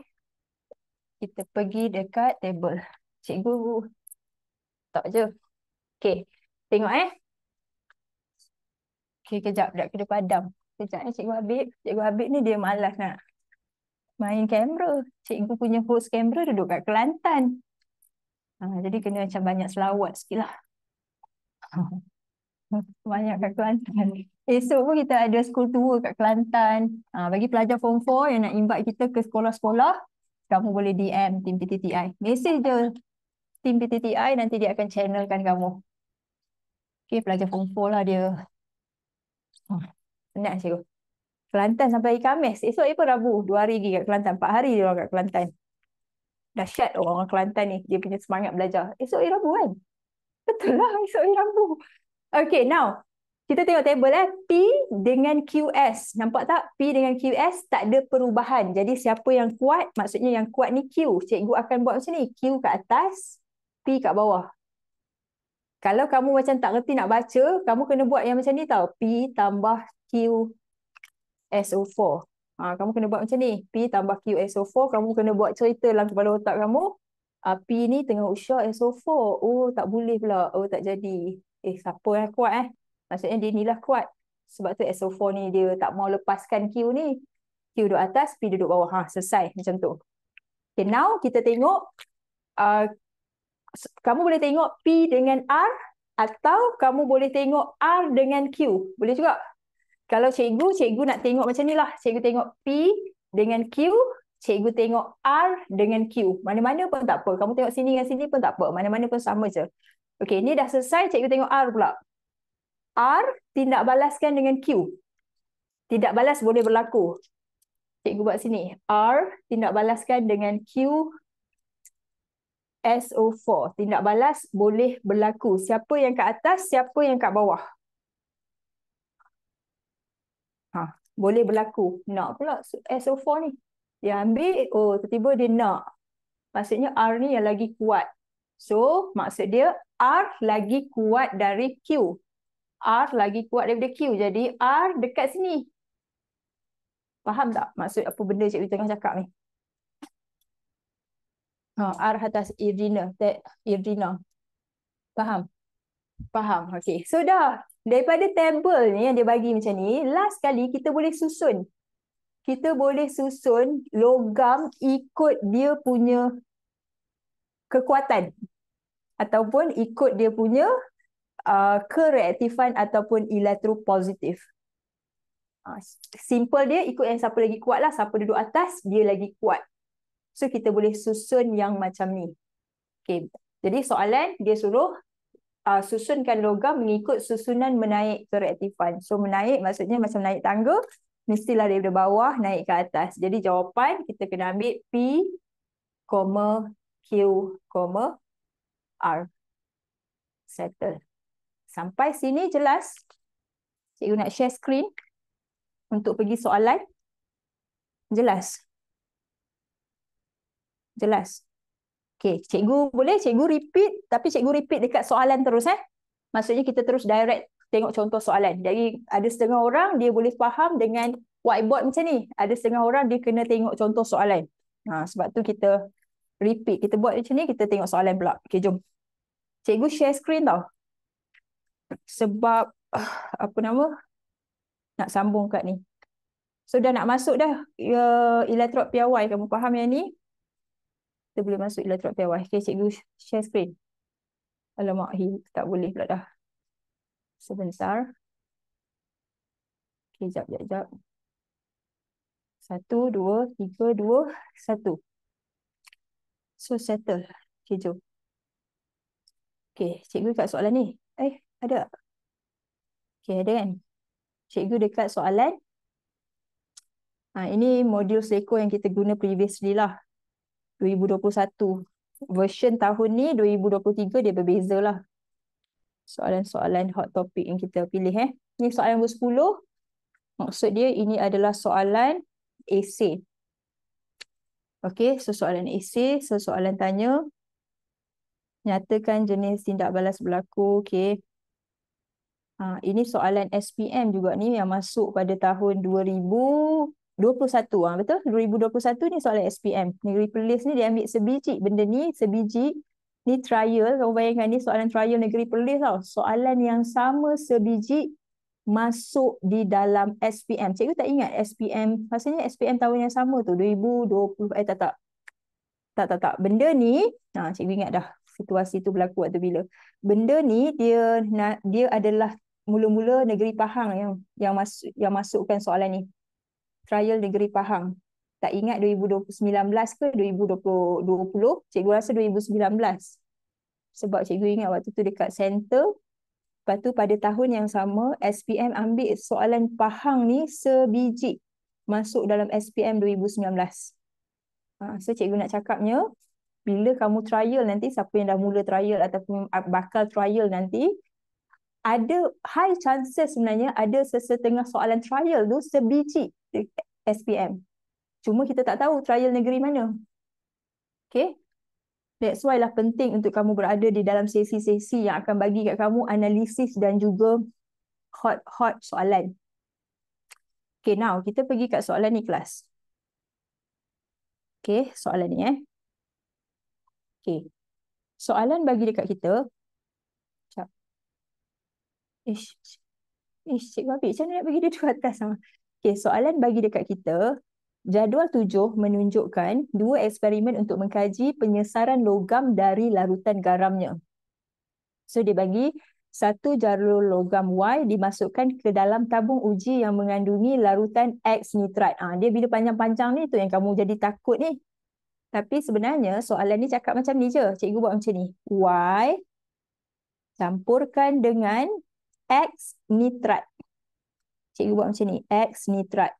Kita pergi dekat table. Cikgu. Tak je. Okay. Tengok eh. Okay, kejap. Sekejap kena padam. Sekejap ni eh, Cikgu Habib. Cikgu Habib ni dia malas nak main kamera. Cikgu punya host kamera duduk kat Kelantan. Ha, jadi kena macam banyak selawat sikit lah. banyak kat Kelantan. Esok pun kita ada school tour kat Kelantan. Uh, bagi pelajar form 4 yang nak invite kita ke sekolah-sekolah, kamu boleh DM tim PTTI. Message je tim PTTI nanti dia akan channelkan kamu. Okay, pelajar form 4 lah dia. Oh, ah, nak cikgu. Kelantan sampai hari Khamis. Esok April Rabu. Dua hari lagi kat Kelantan. Empat hari dia orang kat Kelantan. Dahsyat orang Kelantan ni. Dia punya semangat belajar. Esok April Rabu kan? Betul lah. Esok April Rabu. Okay, now. Kita tengok table eh. P dengan QS. Nampak tak? P dengan QS tak ada perubahan. Jadi siapa yang kuat, maksudnya yang kuat ni Q. Cikgu akan buat macam ni. Q kat atas, P kat bawah. Kalau kamu macam tak reti nak baca, kamu kena buat yang macam ni tau. P tambah Q SO4. Ha, kamu kena buat macam ni. P tambah Q SO4. Kamu kena buat cerita dalam kepala otak kamu. Ha, P ni tengah usha SO4. Oh, tak boleh pula. Oh, tak jadi eh siapa yang kuat eh. Maksudnya dia inilah kuat. Sebab tu SO4 ni dia tak mau lepaskan Q ni. Q duduk atas, P duduk bawah. Ha, selesai macam tu. Okay, now kita tengok. Uh, kamu boleh tengok P dengan R atau kamu boleh tengok R dengan Q. Boleh juga. Kalau cikgu, cikgu nak tengok macam ni lah. Cikgu tengok P dengan Q. Cikgu tengok R dengan Q. Mana-mana pun tak apa. Kamu tengok sini dengan sini pun tak apa. Mana-mana pun sama je. Okey, ni dah selesai. Cikgu tengok R pula. R tindak balaskan dengan Q. Tindak balas boleh berlaku. Cikgu buat sini. R tindak balaskan dengan Q SO4. Tindak balas boleh berlaku. Siapa yang kat atas, siapa yang kat bawah. Ha, boleh berlaku. Nak pula SO4 ni. Dia ambil, oh tiba-tiba dia nak. Maksudnya R ni yang lagi kuat. So, maksud dia R lagi kuat dari Q. R lagi kuat daripada Q. Jadi, R dekat sini. Faham tak maksud apa benda cikgu tengah cakap ni? Ha, R atas Irina. Irina. Faham? Faham. Okay. So, dah. Daripada table ni yang dia bagi macam ni, last kali kita boleh susun. Kita boleh susun logam ikut dia punya kekuatan ataupun ikut dia punya uh, kereaktifan ataupun elektropositif. Uh, ah, simple dia ikut yang siapa lagi kuat lah, siapa duduk atas dia lagi kuat. So kita boleh susun yang macam ni. Okay. Jadi soalan dia suruh uh, susunkan logam mengikut susunan menaik kereaktifan. So menaik maksudnya macam naik tangga, mestilah daripada bawah naik ke atas. Jadi jawapan kita kena ambil P, Q, R. Settle. Sampai sini jelas. Cikgu nak share screen untuk pergi soalan. Jelas. Jelas. Okay, cikgu boleh cikgu repeat tapi cikgu repeat dekat soalan terus eh. Maksudnya kita terus direct tengok contoh soalan. Jadi ada setengah orang dia boleh faham dengan whiteboard macam ni. Ada setengah orang dia kena tengok contoh soalan. Ha, sebab tu kita repeat. Kita buat macam ni, kita tengok soalan pula. Okay, jom. Cikgu share screen tau. Sebab, ah, apa nama? Nak sambung kat ni. So, dah nak masuk dah uh, ya, elektrod PIY. Kamu faham yang ni? Kita boleh masuk elektrod PIY. Okay, cikgu share screen. Alamak, tak boleh pula dah. Sebentar. Okay, jap, jap, jap. Satu, dua, tiga, dua, satu. So settle. Okay, jom. Okay, cikgu dekat soalan ni. Eh, ada? Okay, ada kan? Cikgu dekat soalan. Ha, ini modul seko yang kita guna previously lah. 2021. Version tahun ni, 2023 dia berbeza lah. Soalan-soalan hot topic yang kita pilih eh. Ni soalan nombor 10. Maksud dia ini adalah soalan essay. Okey, so soalan esei, so soalan tanya. Nyatakan jenis tindak balas berlaku. Okey. Ha, ini soalan SPM juga ni yang masuk pada tahun 2021. Ha, betul? 2021 ni soalan SPM. Negeri Perlis ni dia ambil sebiji benda ni, sebiji. Ni trial, kamu bayangkan ni soalan trial Negeri Perlis tau. Soalan yang sama sebiji masuk di dalam SPM. Cikgu tak ingat SPM, maksudnya SPM tahun yang sama tu 2020. Eh tak tak. Tak tak tak. Benda ni, nah, ha, cikgu ingat dah situasi tu berlaku waktu bila. Benda ni dia dia adalah mula-mula negeri Pahang yang yang masuk yang masukkan soalan ni. Trial negeri Pahang. Tak ingat 2019 ke 2020? Cikgu rasa 2019. Sebab cikgu ingat waktu tu dekat center Lepas tu pada tahun yang sama, SPM ambil soalan Pahang ni sebiji masuk dalam SPM 2019. Ha, so cikgu nak cakapnya, bila kamu trial nanti, siapa yang dah mula trial ataupun bakal trial nanti, ada high chances sebenarnya ada sesetengah soalan trial tu sebiji SPM. Cuma kita tak tahu trial negeri mana. Okay. That's why lah penting untuk kamu berada di dalam sesi-sesi yang akan bagi kat kamu analisis dan juga hot-hot soalan. Okay, now kita pergi kat soalan ni kelas. Okay, soalan ni eh. Okay. Soalan bagi dekat kita. Sekejap. Ish. Ish, cik Babi, macam mana nak bagi dia dua atas sama? Okay, soalan bagi dekat kita. Jadual tujuh menunjukkan dua eksperimen untuk mengkaji penyesaran logam dari larutan garamnya. So dia bagi satu jalur logam Y dimasukkan ke dalam tabung uji yang mengandungi larutan X nitrat. Ah ha, dia bila panjang-panjang ni tu yang kamu jadi takut ni. Tapi sebenarnya soalan ni cakap macam ni je. Cikgu buat macam ni. Y campurkan dengan X nitrat. Cikgu buat macam ni. X nitrat.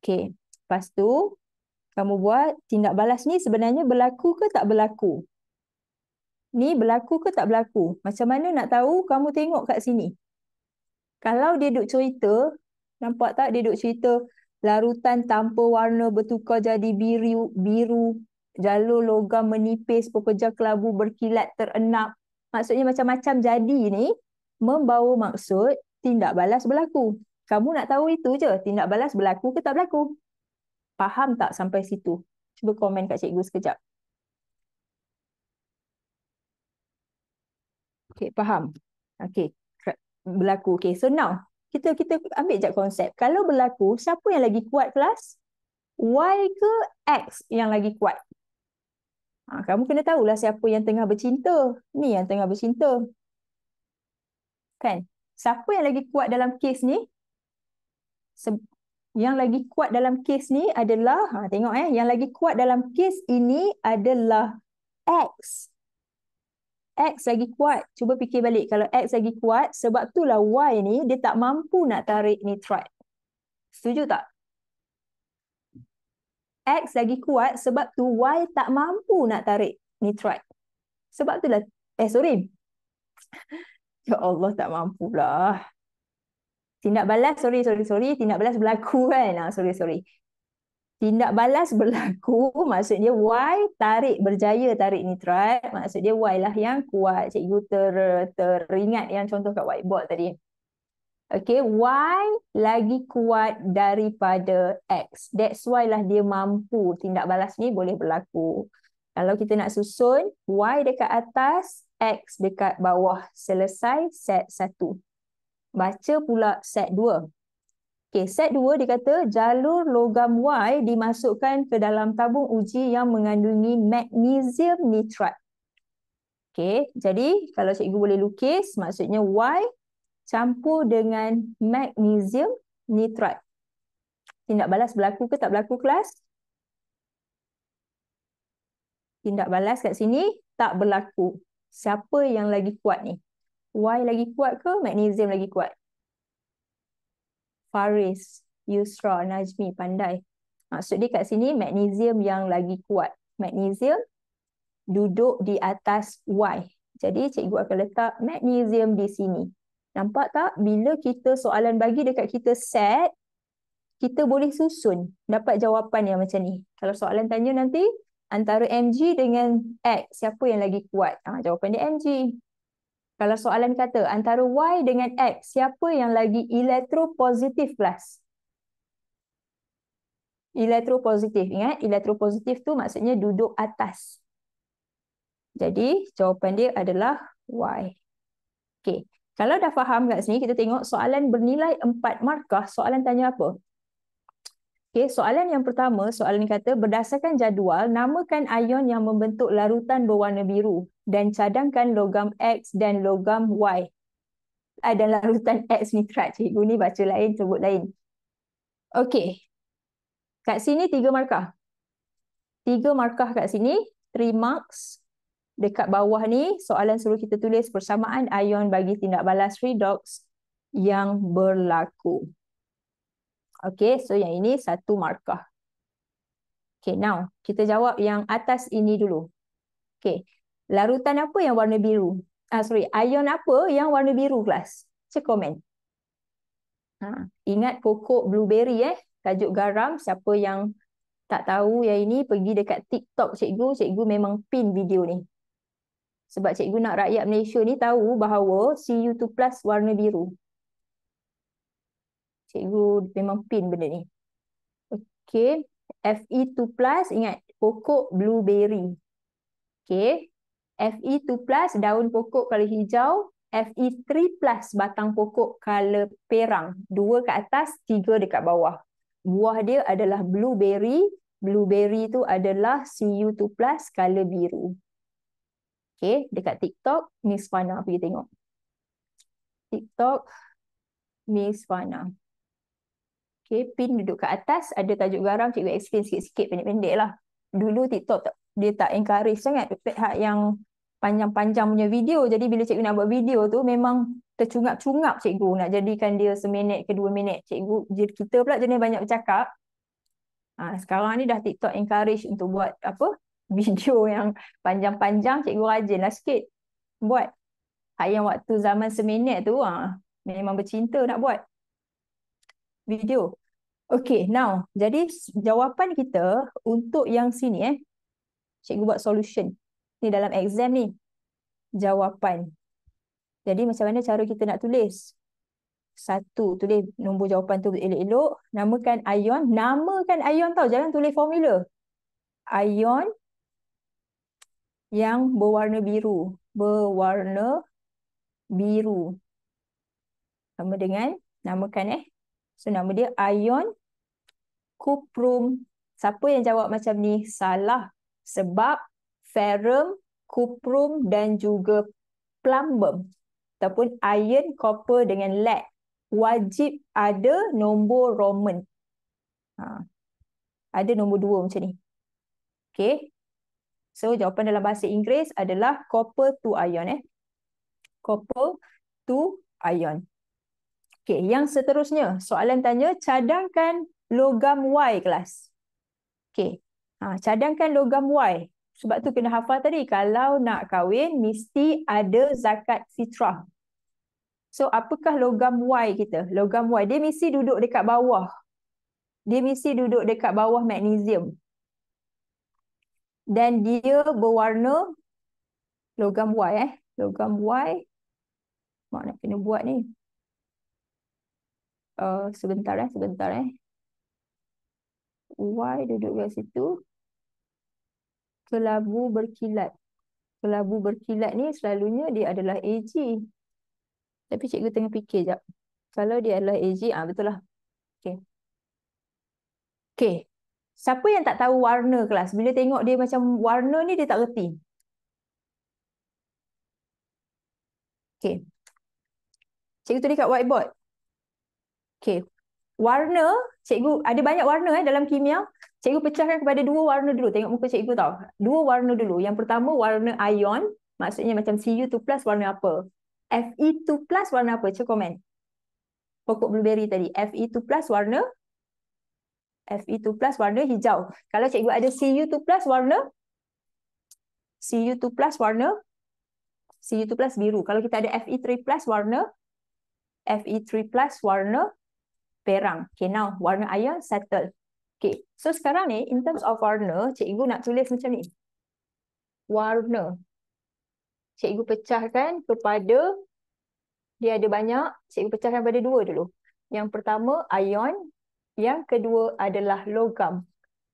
Okay. Lepas tu, kamu buat tindak balas ni sebenarnya berlaku ke tak berlaku? Ni berlaku ke tak berlaku? Macam mana nak tahu kamu tengok kat sini? Kalau dia duk cerita, nampak tak dia duk cerita larutan tanpa warna bertukar jadi biru, biru jalur logam menipis, pepejar kelabu berkilat terenap. Maksudnya macam-macam jadi ni membawa maksud tindak balas berlaku. Kamu nak tahu itu je, tindak balas berlaku ke tak berlaku? Faham tak sampai situ? Cuba komen kat cikgu sekejap. Okay, faham. Okay, berlaku. Okay, so now, kita kita ambil je konsep. Kalau berlaku, siapa yang lagi kuat kelas? Y ke X yang lagi kuat? Ha, kamu kena tahulah siapa yang tengah bercinta. Ni yang tengah bercinta. Kan? Siapa yang lagi kuat dalam kes ni? yang lagi kuat dalam kes ni adalah ha tengok eh yang lagi kuat dalam kes ini adalah x x lagi kuat cuba fikir balik kalau x lagi kuat sebab itulah y ni dia tak mampu nak tarik nitrat setuju tak x lagi kuat sebab tu y tak mampu nak tarik nitrat sebab itulah eh sorry ya Allah tak mampulah Tindak balas, sorry, sorry, sorry. Tindak balas berlaku kan? Ah, sorry, sorry. Tindak balas berlaku, maksudnya y tarik berjaya tarik nitrat. Maksudnya y lah yang kuat. Cikgu ter, teringat yang contoh kat whiteboard tadi. Okay, y lagi kuat daripada X. That's why lah dia mampu tindak balas ni boleh berlaku. Kalau kita nak susun, Y dekat atas, X dekat bawah. Selesai set satu baca pula set 2. Okay, set 2 dikata jalur logam Y dimasukkan ke dalam tabung uji yang mengandungi magnesium nitrat. Okay, jadi kalau cikgu boleh lukis maksudnya Y campur dengan magnesium nitrat. Tindak balas berlaku ke tak berlaku kelas? Tindak balas kat sini tak berlaku. Siapa yang lagi kuat ni? Y lagi kuat ke magnesium lagi kuat? Faris, Yusra, Najmi, pandai. Maksud dia kat sini magnesium yang lagi kuat. Magnesium duduk di atas Y. Jadi cikgu akan letak magnesium di sini. Nampak tak bila kita soalan bagi dekat kita set, kita boleh susun dapat jawapan yang macam ni. Kalau soalan tanya nanti, antara Mg dengan X, siapa yang lagi kuat? Ha, jawapan dia Mg. Kalau soalan kata antara Y dengan X, siapa yang lagi elektropositif plus? Elektropositif, ingat elektropositif tu maksudnya duduk atas. Jadi jawapan dia adalah Y. Okay. Kalau dah faham kat sini, kita tengok soalan bernilai 4 markah, soalan tanya apa? Okay, soalan yang pertama, soalan ini kata berdasarkan jadual, namakan ion yang membentuk larutan berwarna biru dan cadangkan logam X dan logam Y. Ada ah, larutan X nitrat, cikgu ni baca lain, sebut lain. Okey, kat sini tiga markah. Tiga markah kat sini, three marks. Dekat bawah ni, soalan suruh kita tulis persamaan ion bagi tindak balas redox yang berlaku. Okay, so yang ini satu markah. Okay, now kita jawab yang atas ini dulu. Okay, larutan apa yang warna biru? Ah, sorry, ion apa yang warna biru kelas? Cik komen. Ha, ingat pokok blueberry eh, tajuk garam. Siapa yang tak tahu yang ini, pergi dekat TikTok cikgu. Cikgu memang pin video ni. Sebab cikgu nak rakyat Malaysia ni tahu bahawa CU2 plus warna biru cikgu memang pin benda ni. Okay. Fe2+, ingat pokok blueberry. Okay. Fe2+, daun pokok kalau hijau. Fe3+, batang pokok kalau perang. Dua ke atas, tiga dekat bawah. Buah dia adalah blueberry. Blueberry tu adalah Cu2+, kalau biru. Okay. Dekat TikTok, Miss Fana pergi tengok. TikTok, Miss Fana. Okay, pin duduk kat atas, ada tajuk garam, cikgu explain sikit-sikit pendek-pendek lah. Dulu TikTok tak, dia tak encourage sangat pihak yang panjang-panjang punya video. Jadi bila cikgu nak buat video tu memang tercungap-cungap cikgu nak jadikan dia seminit ke dua minit. Cikgu, kita pula jenis banyak bercakap. Ha, sekarang ni dah TikTok encourage untuk buat apa video yang panjang-panjang, cikgu rajin lah sikit buat. Hak yang waktu zaman seminit tu ha, memang bercinta nak buat video. Okay, now. Jadi jawapan kita untuk yang sini. eh, Cikgu buat solution. Ni dalam exam ni. Jawapan. Jadi macam mana cara kita nak tulis? Satu, tulis nombor jawapan tu elok-elok. Namakan ion. Namakan ion tau. Jangan tulis formula. Ion yang berwarna biru. Berwarna biru. Sama dengan namakan eh. So nama dia ion kuprum. Siapa yang jawab macam ni? Salah. Sebab ferum, kuprum dan juga plumbum ataupun iron, copper dengan lead wajib ada nombor roman. Ha. Ada nombor dua macam ni. Okay. So jawapan dalam bahasa Inggeris adalah copper to ion eh. Copper to ion. Okey, yang seterusnya, soalan tanya cadangkan logam y kelas. Okey. Ha, cadangkan logam y. Sebab tu kena hafal tadi kalau nak kahwin mesti ada zakat fitrah. So apakah logam y kita? Logam y dia mesti duduk dekat bawah. Dia mesti duduk dekat bawah magnesium. Dan dia berwarna logam y eh. Logam y. Mak nak kena buat ni uh, sebentar eh sebentar eh y duduk kat situ kelabu berkilat kelabu berkilat ni selalunya dia adalah ag tapi cikgu tengah fikir jap kalau dia adalah ag ah betul lah okey okey siapa yang tak tahu warna kelas bila tengok dia macam warna ni dia tak reti Okay, cikgu tu kat whiteboard Okey. Warna, cikgu ada banyak warna eh dalam kimia. Cikgu pecahkan kepada dua warna dulu. Tengok muka cikgu tahu. Dua warna dulu. Yang pertama warna ion, maksudnya macam Cu2+ warna apa? Fe2+ warna apa? Cikgu komen. Pokok blueberry tadi. Fe2+ warna Fe2+ warna hijau. Kalau cikgu ada Cu2+ warna Cu2+ warna Cu2+ biru. Kalau kita ada Fe3+ warna Fe3+ warna perang. Okay, now warna ayah settle. Okay, so sekarang ni in terms of warna, cikgu nak tulis macam ni. Warna. Cikgu pecahkan kepada, dia ada banyak, cikgu pecahkan kepada dua dulu. Yang pertama, ion. Yang kedua adalah logam.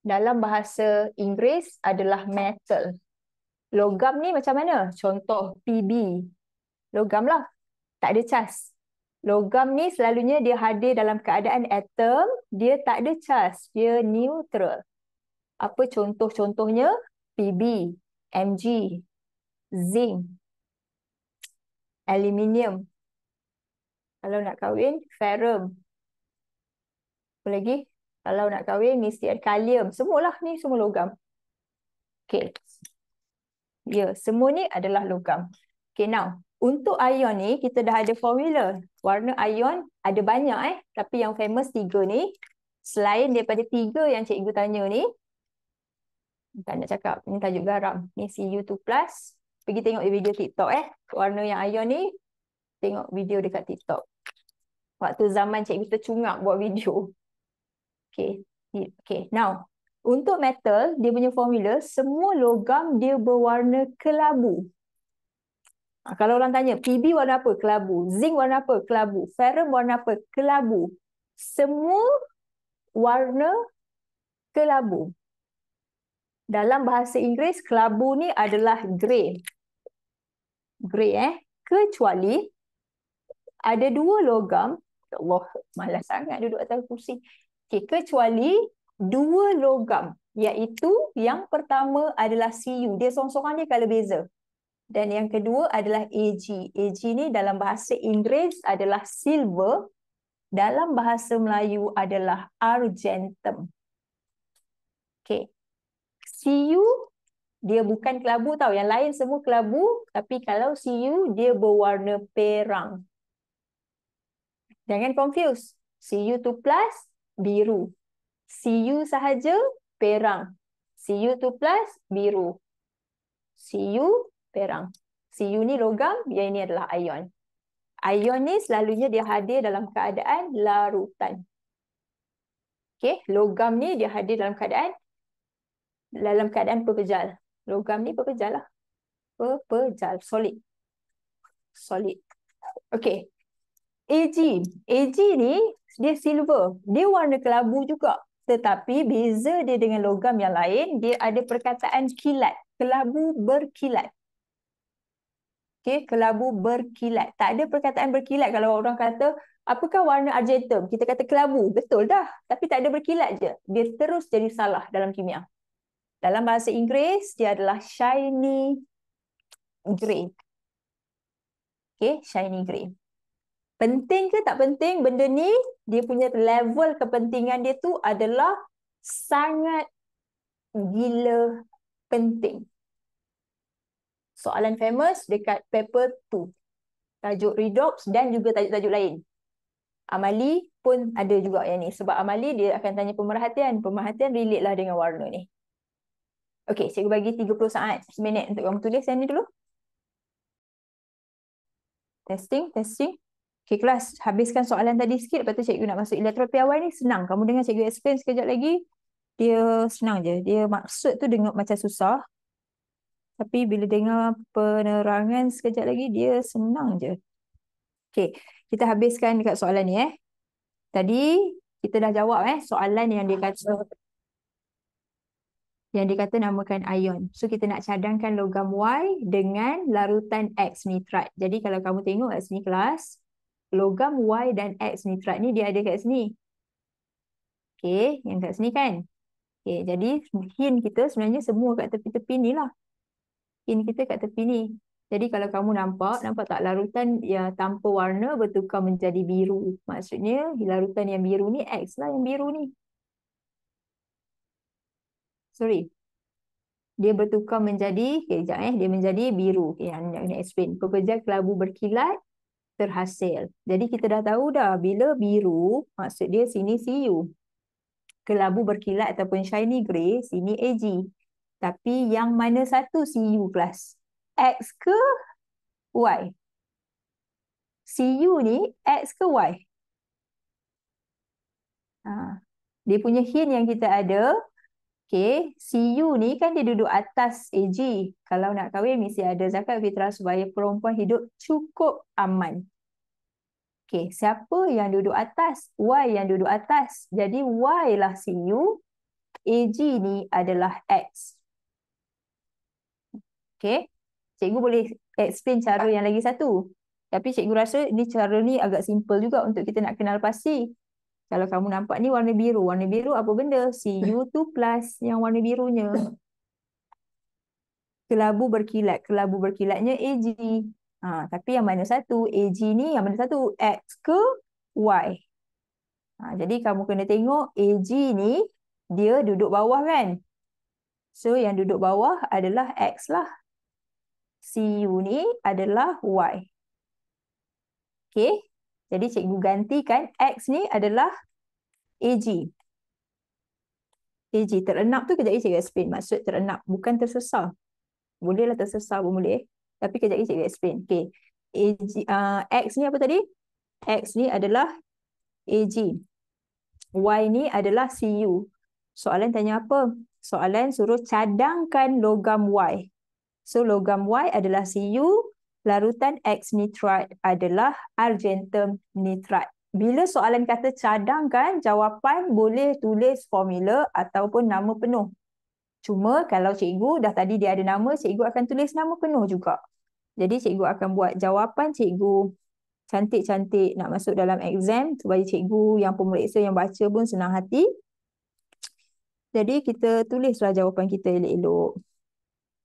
Dalam bahasa Inggeris adalah metal. Logam ni macam mana? Contoh PB. Logam lah. Tak ada cas. Logam ni selalunya dia hadir dalam keadaan atom, dia tak ada charge, dia neutral. Apa contoh-contohnya? Pb, Mg, zinc, aluminium. Kalau nak kahwin, ferum. Apa lagi? Kalau nak kahwin, mesti ada kalium. Semualah ni semua logam. Okay. Ya, yeah, semua ni adalah logam. Okay, now. Untuk ion ni kita dah ada formula. Warna ion ada banyak eh tapi yang famous tiga ni selain daripada tiga yang cikgu tanya ni tak nak cakap ni tajuk garam. Ni Cu2+ pergi tengok video TikTok eh. Warna yang ion ni tengok video dekat TikTok. Waktu zaman cikgu tercungap buat video. Okay. okay. Now, untuk metal, dia punya formula, semua logam dia berwarna kelabu. Ah, kalau orang tanya PB warna apa? Kelabu. Zinc warna apa? Kelabu. Ferrum warna apa? Kelabu. Semua warna kelabu. Dalam bahasa Inggeris, kelabu ni adalah grey. Grey eh. Kecuali ada dua logam. Ya Allah, malas sangat duduk atas kursi. Okay, kecuali dua logam. Iaitu yang pertama adalah CU. Dia sorang-sorang dia kalau beza. Dan yang kedua adalah AG. AG ni dalam bahasa Inggeris adalah silver. Dalam bahasa Melayu adalah argentum. Okay. CU, dia bukan kelabu tau. Yang lain semua kelabu. Tapi kalau CU, dia berwarna perang. Jangan confuse. CU2 plus, biru. CU sahaja, perang. CU2 plus, biru. CU perang. Siu ni logam, yang ini adalah ion. Ion ni selalunya dia hadir dalam keadaan larutan. Okay, logam ni dia hadir dalam keadaan dalam keadaan pepejal. Logam ni pepejal lah. pepejal solid. Solid. Okay. Ag. Ag ni dia silver. Dia warna kelabu juga. Tetapi beza dia dengan logam yang lain, dia ada perkataan kilat. Kelabu berkilat okay, kelabu berkilat. Tak ada perkataan berkilat kalau orang kata apakah warna argentum? Kita kata kelabu, betul dah. Tapi tak ada berkilat je. Dia terus jadi salah dalam kimia. Dalam bahasa Inggeris, dia adalah shiny grey. Okay, shiny grey. Penting ke tak penting benda ni? Dia punya level kepentingan dia tu adalah sangat gila penting soalan famous dekat paper 2. Tajuk redox dan juga tajuk-tajuk lain. Amali pun ada juga yang ni. Sebab Amali dia akan tanya pemerhatian. Pemerhatian relate lah dengan warna ni. Okay, saya bagi 30 saat. Seminit untuk kamu tulis yang ni dulu. Testing, testing. Okay, kelas. Habiskan soalan tadi sikit. Lepas tu cikgu nak masuk elektron piawai ni. Senang. Kamu dengar cikgu explain sekejap lagi. Dia senang je. Dia maksud tu dengar macam susah. Tapi bila dengar penerangan sekejap lagi, dia senang je. Okay, kita habiskan dekat soalan ni eh. Tadi kita dah jawab eh soalan yang dia kata yang dia kata namakan ion. So kita nak cadangkan logam Y dengan larutan X nitrat. Jadi kalau kamu tengok kat sini kelas, logam Y dan X nitrat ni dia ada kat sini. Okay, yang kat sini kan? Okay, jadi hint kita sebenarnya semua kat tepi-tepi ni lah skin kita kat tepi ni. Jadi kalau kamu nampak, nampak tak larutan ya tanpa warna bertukar menjadi biru. Maksudnya larutan yang biru ni X lah yang biru ni. Sorry. Dia bertukar menjadi, okay, sekejap eh, dia menjadi biru. Okay, yang nak kena explain. Pekerja kelabu berkilat terhasil. Jadi kita dah tahu dah bila biru, maksud dia sini see Kelabu berkilat ataupun shiny grey, sini AG. Tapi yang mana satu CU kelas? X ke Y? CU ni X ke Y? Ha. Dia punya hint yang kita ada. Okay. CU ni kan dia duduk atas AG. Kalau nak kahwin mesti ada zakat fitrah supaya perempuan hidup cukup aman. Okay, siapa yang duduk atas? Y yang duduk atas. Jadi Y lah CU. AG ni adalah X. Okay. Cikgu boleh explain cara yang lagi satu. Tapi cikgu rasa ni cara ni agak simple juga untuk kita nak kenal pasti. Kalau kamu nampak ni warna biru. Warna biru apa benda? U 2 plus yang warna birunya. Kelabu berkilat. Kelabu berkilatnya Ag. Ha, tapi yang mana satu? Ag ni yang mana satu? X ke Y? Ha, jadi kamu kena tengok Ag ni dia duduk bawah kan? So yang duduk bawah adalah X lah. CU ni adalah Y. Okay. Jadi cikgu gantikan X ni adalah AG. AG terenap tu kejap lagi cikgu explain. Maksud terenap bukan tersesal. Bolehlah tersesal pun boleh. Tapi kejap lagi cikgu explain. Okay. AG, uh, X ni apa tadi? X ni adalah AG. Y ni adalah CU. Soalan tanya apa? Soalan suruh cadangkan logam Y. So logam Y adalah Cu, larutan X nitrat adalah argentum nitrat. Bila soalan kata cadangkan jawapan boleh tulis formula ataupun nama penuh. Cuma kalau cikgu dah tadi dia ada nama, cikgu akan tulis nama penuh juga. Jadi cikgu akan buat jawapan cikgu cantik-cantik nak masuk dalam exam supaya cikgu yang pemeriksa yang baca pun senang hati. Jadi kita tulislah jawapan kita elok-elok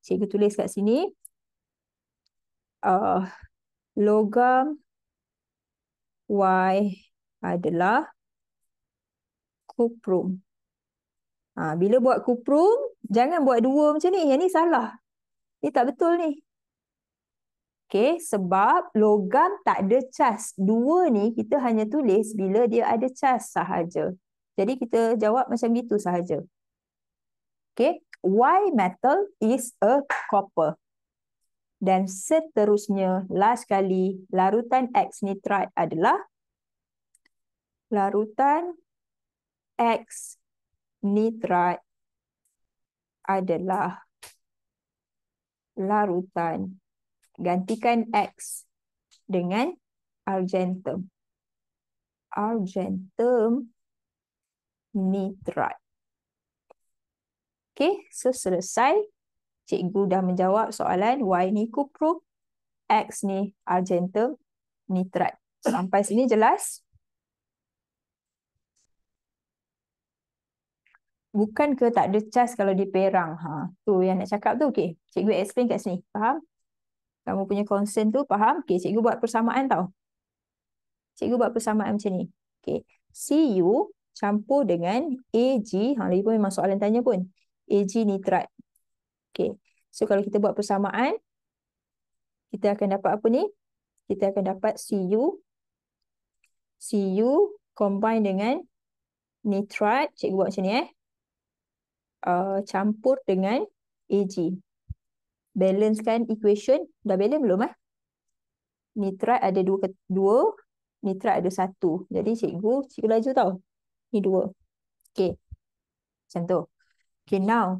cikgu tulis kat sini uh, logam y adalah kuprum ha, bila buat kuprum jangan buat dua macam ni yang ni salah ni tak betul ni Okay, sebab logam tak ada cas. Dua ni kita hanya tulis bila dia ada cas sahaja. Jadi kita jawab macam gitu sahaja. Okay, why metal is a copper. Dan seterusnya, last kali, larutan X nitrite adalah larutan X nitrite adalah larutan gantikan X dengan argentum. Argentum nitrite. Okay, so selesai. Cikgu dah menjawab soalan Y ni cuprum, X ni argentum nitrat. Sampai sini jelas? Bukan ke tak ada cas kalau di perang? Ha, tu yang nak cakap tu. Okay, cikgu explain kat sini. Faham? Kamu punya concern tu, faham? Okay, cikgu buat persamaan tau. Cikgu buat persamaan macam ni. Okay, CU campur dengan AG. Ha, lagi pun memang soalan tanya pun. Ag nitrat. Okay. So kalau kita buat persamaan, kita akan dapat apa ni? Kita akan dapat Cu. Cu combine dengan nitrat. Cikgu buat macam ni eh. Uh, campur dengan Ag. Balance kan equation. Dah balance belum eh? Nitrat ada dua, dua. Nitrat ada satu. Jadi cikgu, cikgu laju tau. Ni dua. Okay. Macam tu. Okay, now.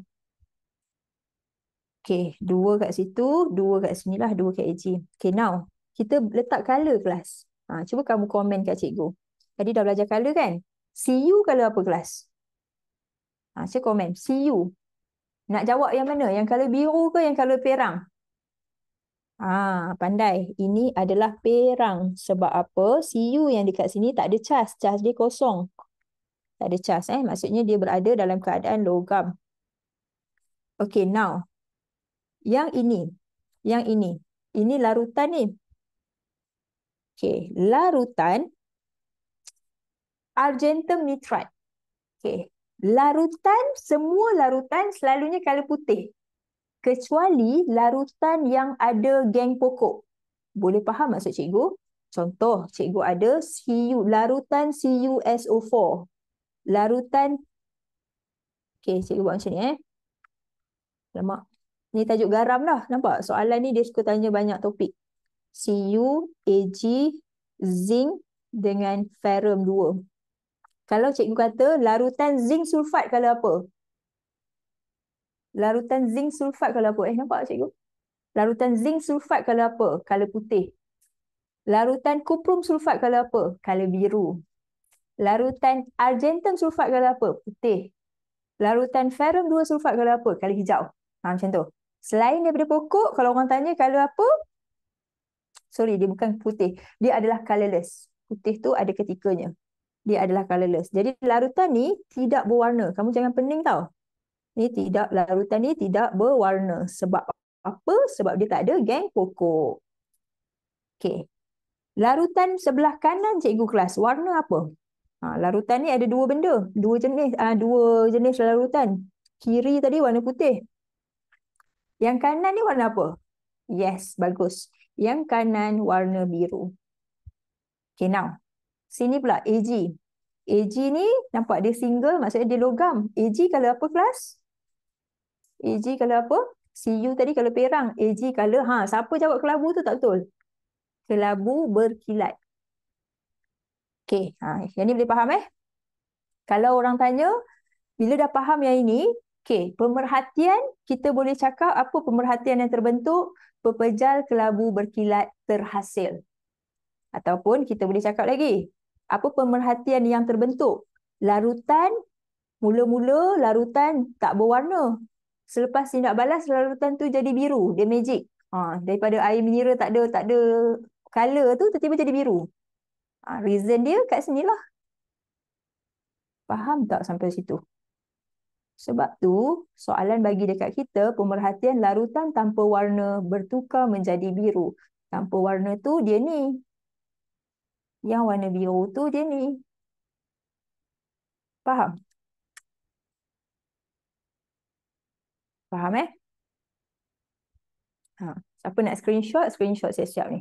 Okay, dua kat situ, dua kat sini lah, dua kat AG. Okay, now. Kita letak colour kelas. Ha, cuba kamu komen kat cikgu. Tadi dah belajar colour kan? See you colour apa kelas? Ha, saya komen, see you. Nak jawab yang mana? Yang colour biru ke yang colour perang? Ah, pandai. Ini adalah perang. Sebab apa? CU yang dekat sini tak ada cas. Cas dia kosong. Tak ada cas eh. Maksudnya dia berada dalam keadaan logam. Okay, now. Yang ini. Yang ini. Ini larutan ni. Okay, larutan. Argentum nitrat. Okay, larutan. Semua larutan selalunya color putih. Kecuali larutan yang ada geng pokok. Boleh faham maksud cikgu? Contoh, cikgu ada CU, larutan CuSO4. Larutan, okay, cikgu buat macam ni. Eh. Lama. Ni tajuk garam dah. Nampak? Soalan ni dia suka tanya banyak topik. Cu, Ag, zinc dengan ferum 2. Kalau cikgu kata larutan zinc sulfat kalau apa? Larutan zinc sulfat kalau apa? Eh nampak cikgu? Larutan zinc sulfat kalau apa? Kalau putih. Larutan kuprum sulfat kalau apa? Kalau biru. Larutan argentum sulfat kalau apa? Putih. Larutan ferum 2 sulfat kalau apa? Kalau hijau. Ha, macam tu. Selain daripada pokok, kalau orang tanya kalau apa? Sorry, dia bukan putih. Dia adalah colorless. Putih tu ada ketikanya. Dia adalah colorless. Jadi larutan ni tidak berwarna. Kamu jangan pening tau. Ni tidak larutan ni tidak berwarna. Sebab apa? Sebab dia tak ada geng pokok. Okey. Larutan sebelah kanan cikgu kelas warna apa? Ha, larutan ni ada dua benda, dua jenis, ha, dua jenis larutan. Kiri tadi warna putih, yang kanan ni warna apa? Yes, bagus. Yang kanan warna biru. Okay, now. Sini pula AG. AG ni nampak dia single, maksudnya dia logam. AG kalau apa kelas? AG kalau apa? CU tadi kalau perang. AG kalau, ha, siapa jawab kelabu tu tak betul? Kelabu berkilat. Okay, ha, yang ni boleh faham eh? Kalau orang tanya, bila dah faham yang ini, Okey, pemerhatian kita boleh cakap apa pemerhatian yang terbentuk? Pepejal kelabu berkilat terhasil. Ataupun kita boleh cakap lagi, apa pemerhatian yang terbentuk? Larutan, mula-mula larutan tak berwarna. Selepas tindak balas, larutan tu jadi biru. Dia magic. Ha, daripada air mineral tak ada, tak ada color tu, tiba-tiba jadi biru. Ha, reason dia kat sinilah. Faham tak sampai situ? Sebab tu, soalan bagi dekat kita, pemerhatian larutan tanpa warna bertukar menjadi biru. Tanpa warna tu, dia ni. Yang warna biru tu, dia ni. Faham? Faham eh? Ha. Siapa nak screenshot? Screenshot saya siap ni.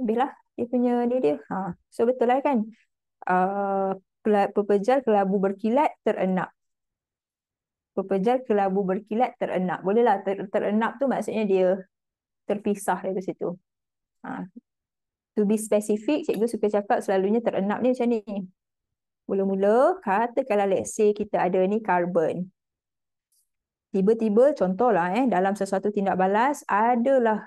Ambillah dia punya dia dia. Ha. So betul lah kan? Uh, ah, pepejal kelabu berkilat terenak pepejal kelabu berkilat terenak. Bolehlah ter terenak tu maksudnya dia terpisah dari situ. Ha. To be specific, cikgu suka cakap selalunya terenak ni macam ni. Mula-mula katakanlah let's say kita ada ni karbon. Tiba-tiba contohlah eh, dalam sesuatu tindak balas adalah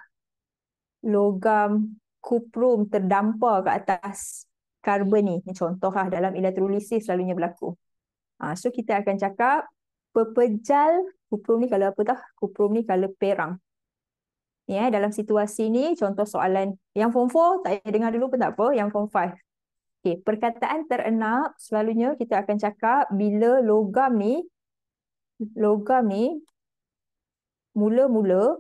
logam kuprum terdampar ke atas karbon ni. Contohlah dalam elektrolisis selalunya berlaku. Ha, so kita akan cakap pepejal kuprum ni kalau apa tah kuprum ni kalau perang ya yeah, dalam situasi ni contoh soalan yang form 4 tak payah dengar dulu pun tak apa yang form 5 okey perkataan terenak selalunya kita akan cakap bila logam ni logam ni mula-mula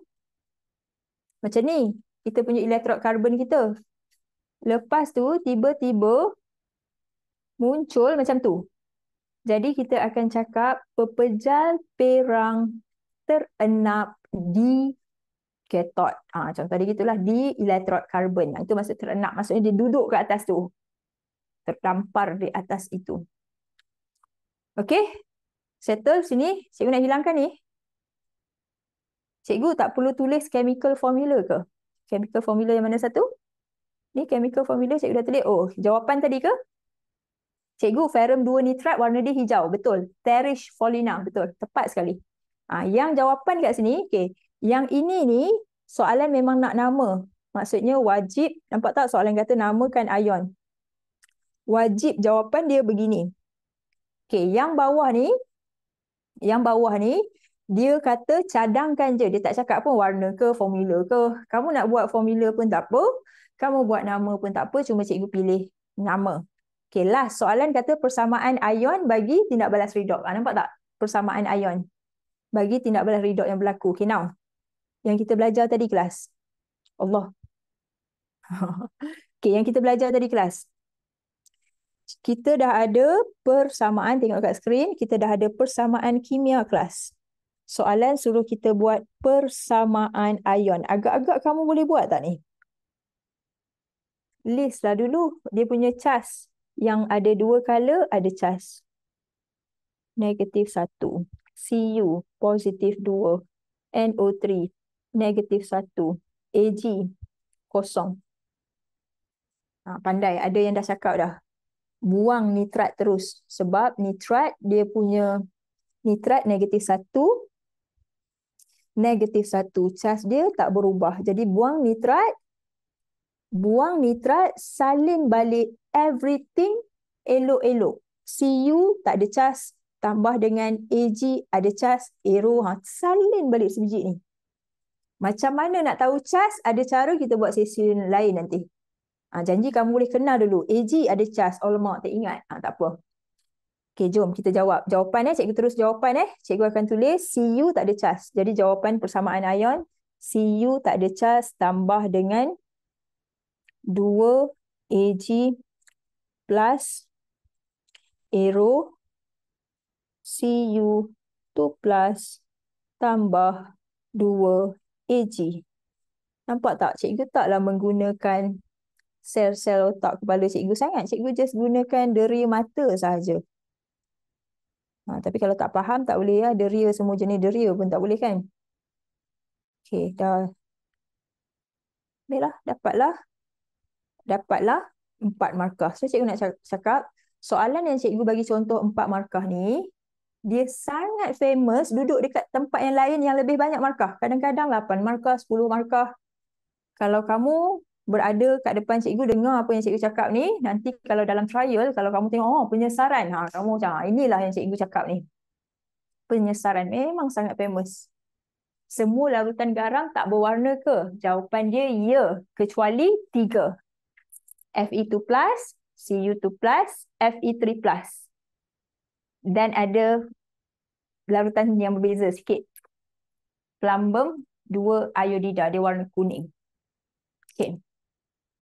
macam ni kita punya elektrod karbon kita lepas tu tiba-tiba muncul macam tu jadi kita akan cakap pepejal perang terenap di ketot. Ha, macam tadi gitulah di elektrod karbon. Yang itu maksud terenap maksudnya dia duduk ke atas tu. Terdampar di atas itu. Okey. Settle sini. Cikgu nak hilangkan ni. Cikgu tak perlu tulis chemical formula ke? Chemical formula yang mana satu? Ni chemical formula cikgu dah tulis. Oh, jawapan tadi ke? Cikgu, ferum 2 nitrat warna dia hijau. Betul. Terish folina. Betul. Tepat sekali. Ah, yang jawapan kat sini, okay. yang ini ni soalan memang nak nama. Maksudnya wajib, nampak tak soalan kata namakan ion. Wajib jawapan dia begini. Okay, yang bawah ni, yang bawah ni, dia kata cadangkan je. Dia tak cakap pun warna ke, formula ke. Kamu nak buat formula pun tak apa. Kamu buat nama pun tak apa. Cuma cikgu pilih nama. Okay, last. Soalan kata persamaan ion bagi tindak balas redox. Ha, nampak tak? Persamaan ion bagi tindak balas redox yang berlaku. Okay, now. Yang kita belajar tadi kelas. Allah. okay, yang kita belajar tadi kelas. Kita dah ada persamaan, tengok kat skrin. Kita dah ada persamaan kimia kelas. Soalan suruh kita buat persamaan ion. Agak-agak kamu boleh buat tak ni? List lah dulu. Dia punya cas yang ada dua color ada cas. negatif satu, Cu, positif dua, NO3, negatif satu, Ag, kosong. Ha, pandai, ada yang dah cakap dah. Buang nitrat terus. Sebab nitrat dia punya nitrat negatif satu, Negatif satu Cas dia tak berubah. Jadi buang nitrat. Buang nitrat salin balik everything elok-elok. you tak ada cas, tambah dengan AG ada cas, Ero ha salin balik sebiji ni. Macam mana nak tahu cas? Ada cara kita buat sesi lain nanti. Ha, janji kamu boleh kenal dulu. AG ada cas, alamak tak ingat. Ha, tak apa. Okey, jom kita jawab. Jawapan eh, cikgu terus jawapan eh. Cikgu akan tulis See you tak ada cas. Jadi jawapan persamaan ion you tak ada cas tambah dengan 2 AG plus arrow Cu2 plus tambah 2Ag. Nampak tak? Cikgu taklah menggunakan sel-sel otak kepala cikgu sangat. Cikgu just gunakan deria mata sahaja. Ha, tapi kalau tak faham, tak boleh ya. Lah. Deria, semua jenis deria pun tak boleh kan? Okay, dah. Baiklah, dapatlah. Dapatlah empat markah. So cikgu nak cakap, soalan yang cikgu bagi contoh empat markah ni, dia sangat famous duduk dekat tempat yang lain yang lebih banyak markah. Kadang-kadang 8 markah, sepuluh markah. Kalau kamu berada kat depan cikgu dengar apa yang cikgu cakap ni, nanti kalau dalam trial, kalau kamu tengok, oh penyesaran. Ha, kamu macam, ah, inilah yang cikgu cakap ni. Penyesaran memang sangat famous. Semua larutan garam tak berwarna ke? Jawapan dia ya, kecuali tiga. Fe2+, Cu2+, Fe3+. Dan ada larutan yang berbeza sikit. Plumbum dua iodida, dia warna kuning. Okay.